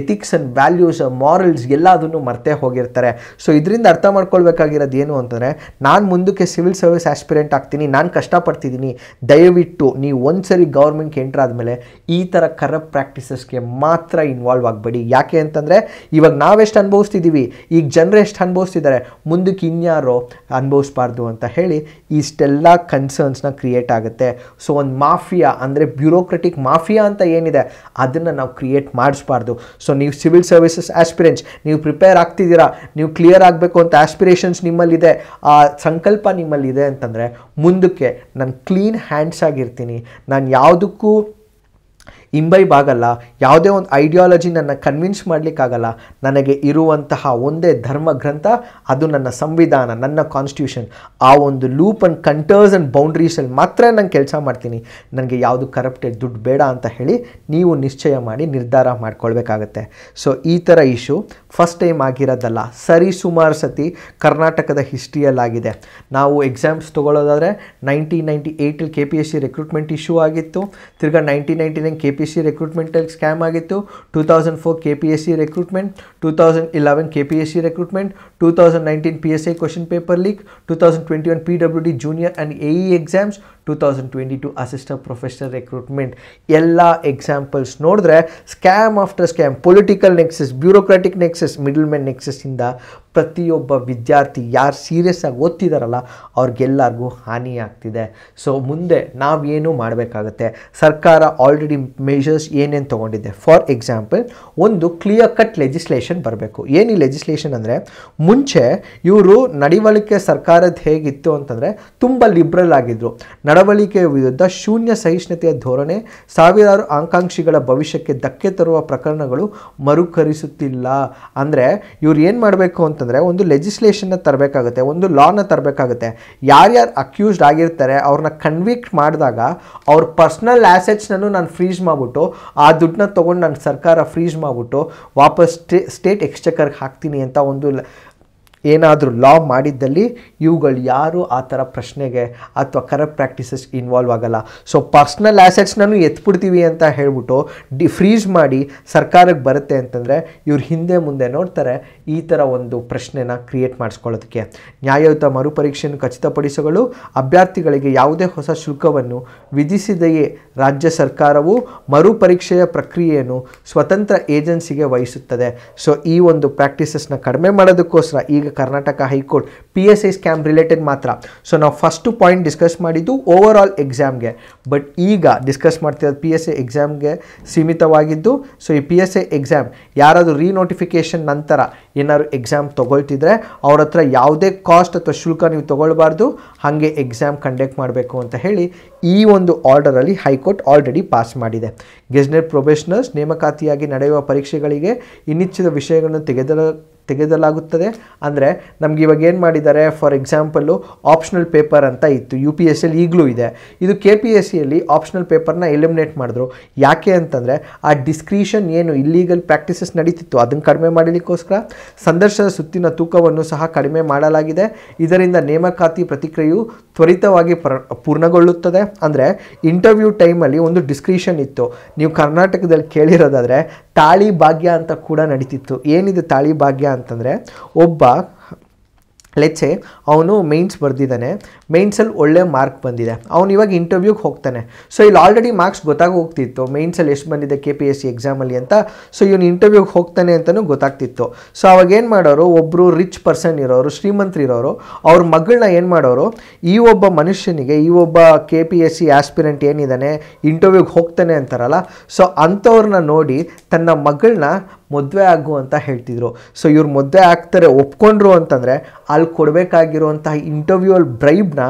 ಎಥಿಕ್ಸ್ ಆ್ಯಂಡ್ ವ್ಯಾಲ್ಯೂಸ್ ಮಾರಲ್ಸ್ ಎಲ್ಲ ಅದನ್ನು ಮರ್ತೇ ಹೋಗಿರ್ತಾರೆ ಸೊ ಇದರಿಂದ ಅರ್ಥ ಮಾಡ್ಕೊಳ್ಬೇಕಾಗಿರೋದು ಏನು ಅಂತಂದರೆ ನಾನು ಮುಂದಕ್ಕೆ ಸಿವಿಲ್ ಸರ್ವಿಸ್ ಆಸ್ಪಿರೆಂಟ್ ಆಗ್ತೀನಿ ನಾನು ಕಷ್ಟಪಡ್ತಿದ್ದೀನಿ ದಯವಿಟ್ಟು ನೀವು ಒಂದು ಸರಿ ಗೌರ್ಮೆಂಟ್ಗೆ ಎಂಟ್ರ್ ಆದಮೇಲೆ ಈ ಈ ಥರ ಕರಪ್ಟ್ ಪ್ರಾಕ್ಟೀಸಸ್ಗೆ ಮಾತ್ರ ಇನ್ವಾಲ್ವ್ ಆಗಬೇಡಿ ಯಾಕೆ ಅಂತಂದರೆ ಇವಾಗ ನಾವೆಷ್ಟು ಅನುಭವಿಸ್ತಿದ್ದೀವಿ ಈಗ ಜನರು ಎಷ್ಟು ಅನುಭವಿಸ್ತಿದ್ದಾರೆ ಮುಂದಕ್ಕೆ ಇನ್ಯಾರೋ ಅನುಭವಿಸ್ಬಾರ್ದು ಅಂತ ಹೇಳಿ ಇಷ್ಟೆಲ್ಲ ಕನ್ಸರ್ನ್ಸ್ನ ಕ್ರಿಯೇಟ್ ಆಗುತ್ತೆ ಸೊ ಒಂದು ಮಾಫಿಯಾ ಅಂದರೆ ಬ್ಯೂರೋಕ್ರೆಟಿಕ್ ಮಾಫಿಯಾ ಅಂತ ಏನಿದೆ ಅದನ್ನು ನಾವು ಕ್ರಿಯೇಟ್ ಮಾಡಿಸ್ಬಾರ್ದು ಸೊ ನೀವು ಸಿವಿಲ್ ಸರ್ವಿಸಸ್ ಆಸ್ಪಿರೆಂಟ್ಸ್ ನೀವು ಪ್ರಿಪೇರ್ ಆಗ್ತಿದ್ದೀರಾ ನೀವು ಕ್ಲಿಯರ್ ಆಗಬೇಕು ಅಂತ ಆಸ್ಪಿರೇಷನ್ಸ್ ನಿಮ್ಮಲ್ಲಿದೆ ಆ ಸಂಕಲ್ಪ ನಿಮ್ಮಲ್ಲಿದೆ ಅಂತಂದರೆ ಮುಂದಕ್ಕೆ ನಾನು ಕ್ಲೀನ್ ಹ್ಯಾಂಡ್ಸ್ ಆಗಿರ್ತೀನಿ ನಾನು ಯಾವುದಕ್ಕೂ ಇಂಬೈಬ್ ಆಗಲ್ಲ ಯಾವುದೇ ಒಂದು ಐಡಿಯಾಲಜಿ ನನ್ನ ಕನ್ವಿನ್ಸ್ ಮಾಡಲಿಕ್ಕಾಗಲ್ಲ ನನಗೆ ಇರುವಂತಹ ಒಂದೇ ಧರ್ಮ ಗ್ರಂಥ ಅದು ನನ್ನ ಸಂವಿಧಾನ ನನ್ನ ಕಾನ್ಸ್ಟಿಟ್ಯೂಷನ್ ಆ ಒಂದು ಲೂಪ್ ಆ್ಯಂಡ್ ಕಂಟರ್ಸ್ ಆ್ಯಂಡ್ ಬೌಂಡ್ರೀಸಲ್ಲಿ ಮಾತ್ರ ನಾನು ಕೆಲಸ ಮಾಡ್ತೀನಿ ನನಗೆ ಯಾವುದು ಕರಪ್ಟೆಡ್ ದುಡ್ಡು ಬೇಡ ಅಂತ ಹೇಳಿ ನೀವು ನಿಶ್ಚಯ ಮಾಡಿ ನಿರ್ಧಾರ ಮಾಡ್ಕೊಳ್ಬೇಕಾಗತ್ತೆ ಸೊ ಈ ಥರ ಇಶ್ಯೂ ಫಸ್ಟ್ ಟೈಮ್ ಆಗಿರೋದಲ್ಲ ಸರಿ ಸುಮಾರು ಸತಿ ಕರ್ನಾಟಕದ ಹಿಸ್ಟ್ರಿಯಲ್ಲಾಗಿದೆ ನಾವು ಎಕ್ಸಾಮ್ಸ್ ತೊಗೊಳ್ಳೋದಾದರೆ ನೈನ್ಟೀನ್ ನೈಂಟಿ ಏಯ್ಟಲ್ಲಿ K P S C recruitment issue ಆಗಿತ್ತು ತಿರ್ಗಾ nineteen ninety nine K P S C ರೆಕ್ರೂಟ್ಮೆಂಟಲ್ಲಿ ಸ್ಕ್ಯಾಮ್ ಆಗಿತ್ತು two thousand four K P S C recruitment two thousand eleven K P S C recruitment two thousand nineteen P S I question paper leak two thousand twenty one P W D junior and A E exams two thousand twenty two assistant professional recruitment ಎಲ್ಲ examples ನೋಡಿದ್ರೆ scam after scam political nexus bureaucratic nexus middleman ನೆಕ್ಸಸ್ಸಿಂದ ಪ್ರತಿಯೊಬ್ಬ ವಿದ್ಯಾರ್ಥಿ ಯಾರು serious ಆಗಿ ಓದ್ತಿದ್ದಾರಲ್ಲ ಅವ್ರಿಗೆಲ್ಲರಿಗೂ ಹಾನಿಯಾಗ್ತಿದೆ so ಮುಂದೆ ನಾವೇನು ಮಾಡಬೇಕಾಗುತ್ತೆ ಸರ್ಕಾರ ಆಲ್ರೆಡಿ ಮೇಜರ್ಸ್ ಏನೇನು ತೊಗೊಂಡಿದೆ ಫಾರ್ ಎಕ್ಸಾಂಪಲ್ ಒಂದು ಕ್ಲಿಯರ್ ಕಟ್ ಲೆಜಿಸ್ಲೇಷನ್ ಬರಬೇಕು ಏನು ಈ ಲೆಜಿಸ್ಲೇಷನ್ ಅಂದರೆ ಮುಂಚೆ ಇವರು ನಡವಳಿಕೆ ಸರ್ಕಾರದ ಹೇಗಿತ್ತು ಅಂತಂದರೆ ತುಂಬ ಲಿಬ್ರಲ್ ಆಗಿದ್ದರು ನಡವಳಿಕೆಯ ವಿರುದ್ಧ ಶೂನ್ಯ ಸಹಿಷ್ಣುತೆಯ ಧೋರಣೆ ಸಾವಿರಾರು ಆಕಾಂಕ್ಷಿಗಳ ಭವಿಷ್ಯಕ್ಕೆ ಧಕ್ಕೆ ತರುವ ಪ್ರಕರಣಗಳು ಮರುಕರಿಸುತ್ತಿಲ್ಲ ಅಂದರೆ ಇವ್ರು ಏನು ಮಾಡಬೇಕು ಅಂತ ಅಂತಂದರೆ ಒಂದು ಲೆಜಿಸ್ಲೇಷನ್ನ ತರಬೇಕಾಗುತ್ತೆ ಒಂದು ಲಾನ ತರಬೇಕಾಗುತ್ತೆ ಯಾರ್ಯಾರು ಅಕ್ಯೂಸ್ಡ್ ಆಗಿರ್ತಾರೆ ಅವ್ರನ್ನ ಕನ್ವಿಕ್ಟ್ ಮಾಡಿದಾಗ ಅವ್ರ ಪರ್ಸ್ನಲ್ ಆ್ಯಸೆಟ್ಸ್ನೂ ನಾನು ಫ್ರೀಜ್ ಮಾಡಿಬಿಟ್ಟು ಆ ದುಡ್ಡನ್ನ ತೊಗೊಂಡು ನಾನು ಸರ್ಕಾರ ಫ್ರೀಜ್ ಮಾಡಿಬಿಟ್ಟು ವಾಪಸ್ ಸ್ಟೇಟ್ ಎಕ್ಸ್ಚಕರ್ಗೆ ಹಾಕ್ತೀನಿ ಅಂತ ಒಂದು ಏನಾದರೂ ಲಾ ಮಾಡಿದ್ದಲ್ಲಿ ಇವುಗಳು ಯಾರು ಆ ಥರ ಪ್ರಶ್ನೆಗೆ ಅಥವಾ ಕರಪ್ಟ್ ಪ್ರಾಕ್ಟೀಸಸ್ ಇನ್ವಾಲ್ವ್ ಆಗಲ್ಲ ಸೊ ಪರ್ಸ್ನಲ್ ಆ್ಯಸೆಟ್ಸ್ನೂ ಎತ್ಬಿಡ್ತೀವಿ ಅಂತ ಹೇಳ್ಬಿಟ್ಟು ಡಿ ಫ್ರೀಜ್ ಮಾಡಿ ಸರ್ಕಾರಕ್ಕೆ ಬರುತ್ತೆ ಅಂತಂದರೆ ಇವ್ರು ಹಿಂದೆ ಮುಂದೆ ನೋಡ್ತಾರೆ ಈ ಥರ ಒಂದು ಪ್ರಶ್ನೆನ ಕ್ರಿಯೇಟ್ ಮಾಡಿಸ್ಕೊಳ್ಳೋದಕ್ಕೆ ನ್ಯಾಯಯುತ ಮರುಪರೀಕ್ಷೆಯನ್ನು ಖಚಿತಪಡಿಸಲು ಅಭ್ಯರ್ಥಿಗಳಿಗೆ ಯಾವುದೇ ಹೊಸ ಶುಲ್ಕವನ್ನು ವಿಧಿಸಿದೆಯೇ ರಾಜ್ಯ ಸರ್ಕಾರವು ಮರುಪರೀಕ್ಷೆಯ ಪ್ರಕ್ರಿಯೆಯನ್ನು ಸ್ವತಂತ್ರ ಏಜೆನ್ಸಿಗೆ ವಹಿಸುತ್ತದೆ ಸೊ ಈ ಒಂದು ಪ್ರಾಕ್ಟೀಸಸ್ನ ಕಡಿಮೆ ಮಾಡೋದಕ್ಕೋಸ್ಕರ ಈಗ Karnataka high court P S I scam related ಮಾತ್ರ ಸೊ ನಾವು ಫಸ್ಟ್ ಪಾಯಿಂಟ್ ಡಿಸ್ಕಸ್ ಮಾಡಿದ್ದು ಓವರ್ ಆಲ್ ಎಕ್ಸಾಮ್ಗೆ ಬಟ್ ಈಗ ಡಿಸ್ಕಸ್ ಮಾಡ್ತಿರೋದು ಪಿ ಎಸ್ ಐ ಎಕ್ಸಾಮ್ಗೆ ಸೀಮಿತವಾಗಿದ್ದು ಸೊ ಈ ಪಿ ಎಸ್ ಐ ಎಕ್ಸಾಮ್ ಯಾರಾದರೂ ರೀನೋಟಿಫಿಕೇಷನ್ ನಂತರ ಏನಾದ್ರು ಎಕ್ಸಾಮ್ ತೊಗೊಳ್ತಿದ್ರೆ ಅವ್ರ ಹತ್ರ ಯಾವುದೇ ಕಾಸ್ಟ್ ಅಥವಾ ಶುಲ್ಕ ನೀವು ತೊಗೊಳ್ಬಾರ್ದು ಹಾಗೆ ಎಕ್ಸಾಮ್ ಕಂಡಕ್ಟ್ ಮಾಡಬೇಕು ಅಂತ ಹೇಳಿ ಈ ಒಂದು ಆರ್ಡರಲ್ಲಿ ಹೈಕೋರ್ಟ್ ಆಲ್ರೆಡಿ ಪಾಸ್ ಮಾಡಿದೆ ಗೆಜ್ನೆಟ್ ಪ್ರೊಬೇಷನರ್ಸ್ ನೇಮಕಾತಿಯಾಗಿ ನಡೆಯುವ ಪರೀಕ್ಷೆಗಳಿಗೆ ಇನ್ನಿಚ್ಚಿದ ವಿಷಯಗಳನ್ನು ತೆಗೆದ ತೆಗೆದಲಾಗುತ್ತದೆ ಅಂದರೆ ನಮ್ಗೆ ಇವಾಗ ಏನು ಮಾಡಿದ್ದಾರೆ ಫಾರ್ ಎಕ್ಸಾಂಪಲ್ಲು ಆಪ್ಷನಲ್ ಪೇಪರ್ ಅಂತ ಇತ್ತು ಯು ಪಿ ಎಸ್ ಸಿಲಿ ಈಗಲೂ ಇದೆ ಇದು ಕೆ ಪಿ ಎಸ್ ಸಿಯಲ್ಲಿ ಆಪ್ಷನಲ್ ಪೇಪರ್ನ ಎಲಿಮಿನೇಟ್ ಮಾಡಿದ್ರು ಯಾಕೆ ಅಂತಂದರೆ ಆ ಡಿಸ್ಕ್ರಿಷನ್ ಏನು ಇಲ್ಲೀಗಲ್ ಪ್ರಾಕ್ಟೀಸಸ್ ನಡೀತಿತ್ತು ಅದನ್ನು ಕಡಿಮೆ ಮಾಡಲಿಕ್ಕೋಸ್ಕರ ಸಂದರ್ಶನ ಸುತ್ತಿನ ತೂಕವನ್ನು ಸಹ ಕಡಿಮೆ ಮಾಡಲಾಗಿದೆ ಇದರಿಂದ ನೇಮಕಾತಿ ಪ್ರತಿಕ್ರಿಯೆಯು ತ್ವರಿತವಾಗಿ ಪ್ರ ಪೂರ್ಣಗೊಳ್ಳುತ್ತದೆ ಅಂದರೆ ಇಂಟರ್ವ್ಯೂ ಟೈಮಲ್ಲಿ ಒಂದು ಡಿಸ್ಕ್ರಿಷನ್ ಇತ್ತು ನೀವು ಕರ್ನಾಟಕದಲ್ಲಿ ಕೇಳಿರೋದಾದರೆ ತಾಳಿ ಭಾಗ್ಯ ಅಂತ ಕೂಡ ನಡೀತಿತ್ತು ಏನಿದು ತಾಳಿ ಭಾಗ್ಯ ಅಂತಂದರೆ ಒಬ್ಬ ಲೆಚ್ಚೆ ಅವನು ಮೇನ್ಸ್ ಬರೆದಿದ್ದಾನೆ ಮೇನ್ಸಲ್ಲಿ ಒಳ್ಳೆ ಮಾರ್ಕ್ ಬಂದಿದೆ ಅವನು ಇವಾಗ ಇಂಟರ್ವ್ಯೂಗೆ ಹೋಗ್ತಾನೆ ಸೊ ಇಲ್ಲಿ ಆಲ್ರೆಡಿ ಮಾರ್ಕ್ಸ್ ಗೊತ್ತಾಗೋಗ್ತಿತ್ತು ಮೇನ್ಸಲ್ಲಿ ಎಷ್ಟು ಬಂದಿದೆ ಕೆ ಪಿ ಎಸ್ ಸಿ ಎಕ್ಸಾಮಲ್ಲಿ ಅಂತ ಸೊ ಇವನು ಇಂಟರ್ವ್ಯೂಗೆ ಹೋಗ್ತಾನೆ ಅಂತಲೂ ಗೊತ್ತಾಗ್ತಿತ್ತು ಸೊ ಅವಾಗ ಏನು ಮಾಡೋರು ಒಬ್ಬರು ರಿಚ್ ಪರ್ಸನ್ ಇರೋರು ಶ್ರೀಮಂತರಿರೋರು ಅವ್ರ ಮಗಳನ್ನ ಏನು ಮಾಡೋರು ಈ ಒಬ್ಬ ಮನುಷ್ಯನಿಗೆ ಈ ಒಬ್ಬ K P S C aspirant ಏನಿದ್ದಾನೆ ಇಂಟರ್ವ್ಯೂಗೆ ಹೋಗ್ತಾನೆ ಅಂತಾರಲ್ಲ ಸೊ ಅಂಥವ್ರನ್ನ ನೋಡಿ ತನ್ನ ಮಗಳನ್ನ ಮದುವೆ ಆಗು ಅಂತ ಹೇಳ್ತಿದ್ರು ಸೊ ಇವ್ರು ಮದುವೆ ಆಗ್ತಾರೆ ಒಪ್ಕೊಂಡ್ರು ಅಂತಂದರೆ ಅಲ್ಲಿ ಕೊಡಬೇಕಾಗಿರುವಂತಹ ಇಂಟರ್ವ್ಯೂವಲ್ ಬ್ರೈಬ್ನ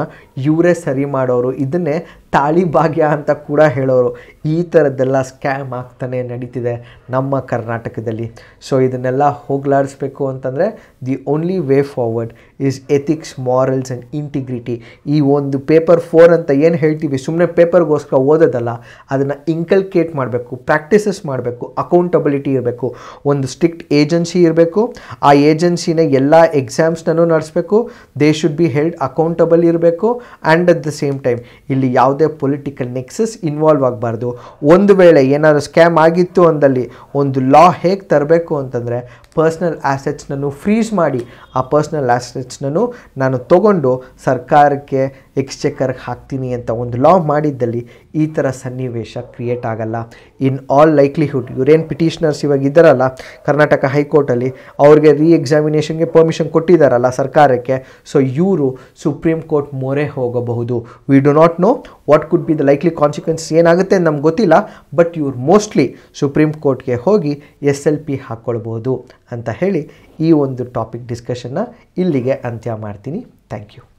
ಇವರೇ ಸರಿ ಮಾಡೋರು ಇದನ್ನೇ ತಾಳಿ ಭಾಗ್ಯ ಅಂತ ಕೂಡ ಹೇಳೋರು ಈ ಥರದ್ದೆಲ್ಲ ಸ್ಕ್ಯಾಮ್ ಆಗ್ತಾನೆ ನಡೀತಿದೆ ನಮ್ಮ ಕರ್ನಾಟಕದಲ್ಲಿ ಸೊ ಇದನ್ನೆಲ್ಲ ಹೋಗ್ಲಾಡಿಸ್ಬೇಕು ಅಂತಂದರೆ the only way forward is ethics morals and integrity ಈ ಒಂದು ಪೇಪರ್ ಫೋರ್ ಅಂತ ಏನು ಹೇಳ್ತೀವಿ ಸುಮ್ಮನೆ ಪೇಪರ್ಗೋಸ್ಕರ ಓದೋದಲ್ಲ ಅದನ್ನು ಇನ್ಕಲ್ಕೇಟ್ ಮಾಡಬೇಕು ಪ್ರಾಕ್ಟೀಸಸ್ ಮಾಡಬೇಕು ಅಕೌಂಟಬಿಲಿಟಿ ಇರಬೇಕು ಒಂದು ಸ್ಟ್ರಿಕ್ಟ್ ಏಜೆನ್ಸಿ ಇರಬೇಕು ಆ ಏಜೆನ್ಸಿನ ಎಲ್ಲ ಎಕ್ಸಾಮ್ಸ್ನೂ ನಡೆಸಬೇಕು they should be held accountable ಇರಬೇಕು and at the same time ಇಲ್ಲಿ ಯಾವುದೇ ಪೊಲಿಟಿಕಲ್ ನೆಕ್ಸಸ್ ಇನ್ವಾಲ್ವ್ ಆಗಬಾರ್ದು ಒಂದು ವೇಳೆ ಏನಾದರೂ ಸ್ಕ್ಯಾಮ್ ಆಗಿತ್ತು ಅಂದಲ್ಲಿ ಒಂದು ಲಾ ಹೇಗೆ ತರಬೇಕು ಅಂತಂದರೆ ಪರ್ಸ್ನಲ್ ಆ್ಯಸೆಟ್ಸ್ನನ್ನು ಫ್ರೀಸ್ ಮಾಡಿ ಆ ಪರ್ಸ್ನಲ್ ಆ್ಯಸೆಟ್ಸ್ನನ್ನು ನಾನು ತಗೊಂಡು ಸರ್ಕಾರಕ್ಕೆ ಎಕ್ಸ್ಚೆಕರ್ಗೆ ಹಾಕ್ತೀನಿ ಅಂತ ಒಂದು ಲಾ ಮಾಡಿದ್ದಲ್ಲಿ ಈ ಥರ ಸನ್ನಿವೇಶ ಕ್ರಿಯೇಟ್ ಆಗಲ್ಲ ಇನ್ ಆಲ್ ಲೈಕ್ಲಿಹುಡ್ ಇವರೇನು ಪಿಟಿಷನರ್ಸ್ ಇವಾಗ ಇದ್ದಾರಲ್ಲ ಕರ್ನಾಟಕ ಹೈಕೋರ್ಟಲ್ಲಿ ಅವ್ರಿಗೆ ರೀ ಎಕ್ಸಾಮಿನೇಷನ್ಗೆ ಪರ್ಮಿಷನ್ ಕೊಟ್ಟಿದ್ದಾರಲ್ಲ ಸರ್ಕಾರಕ್ಕೆ ಸೊ ಇವರು ಸುಪ್ರೀಂ ಕೋರ್ಟ್ ಮೊರೆ ಹೋಗಬಹುದು we do not know what could be the likely consequence ಏನಾಗುತ್ತೆ ನಮ್ಗೆ ಗೊತ್ತಿಲ್ಲ ಬಟ್ ಇವ್ರು ಮೋಸ್ಟ್ಲಿ ಸುಪ್ರೀಂ ಕೋರ್ಟ್ಗೆ ಹೋಗಿ ಎಸ್ ಎಲ್ ಪಿ ಹಾಕ್ಕೊಳ್ಬೋದು ಅಂತ ಹೇಳಿ ಈ ಒಂದು ಟಾಪಿಕ್ ಡಿಸ್ಕಷನ್ನ ಇಲ್ಲಿಗೆ ಅಂತ್ಯ ಮಾಡ್ತೀನಿ ಥ್ಯಾಂಕ್ ಯು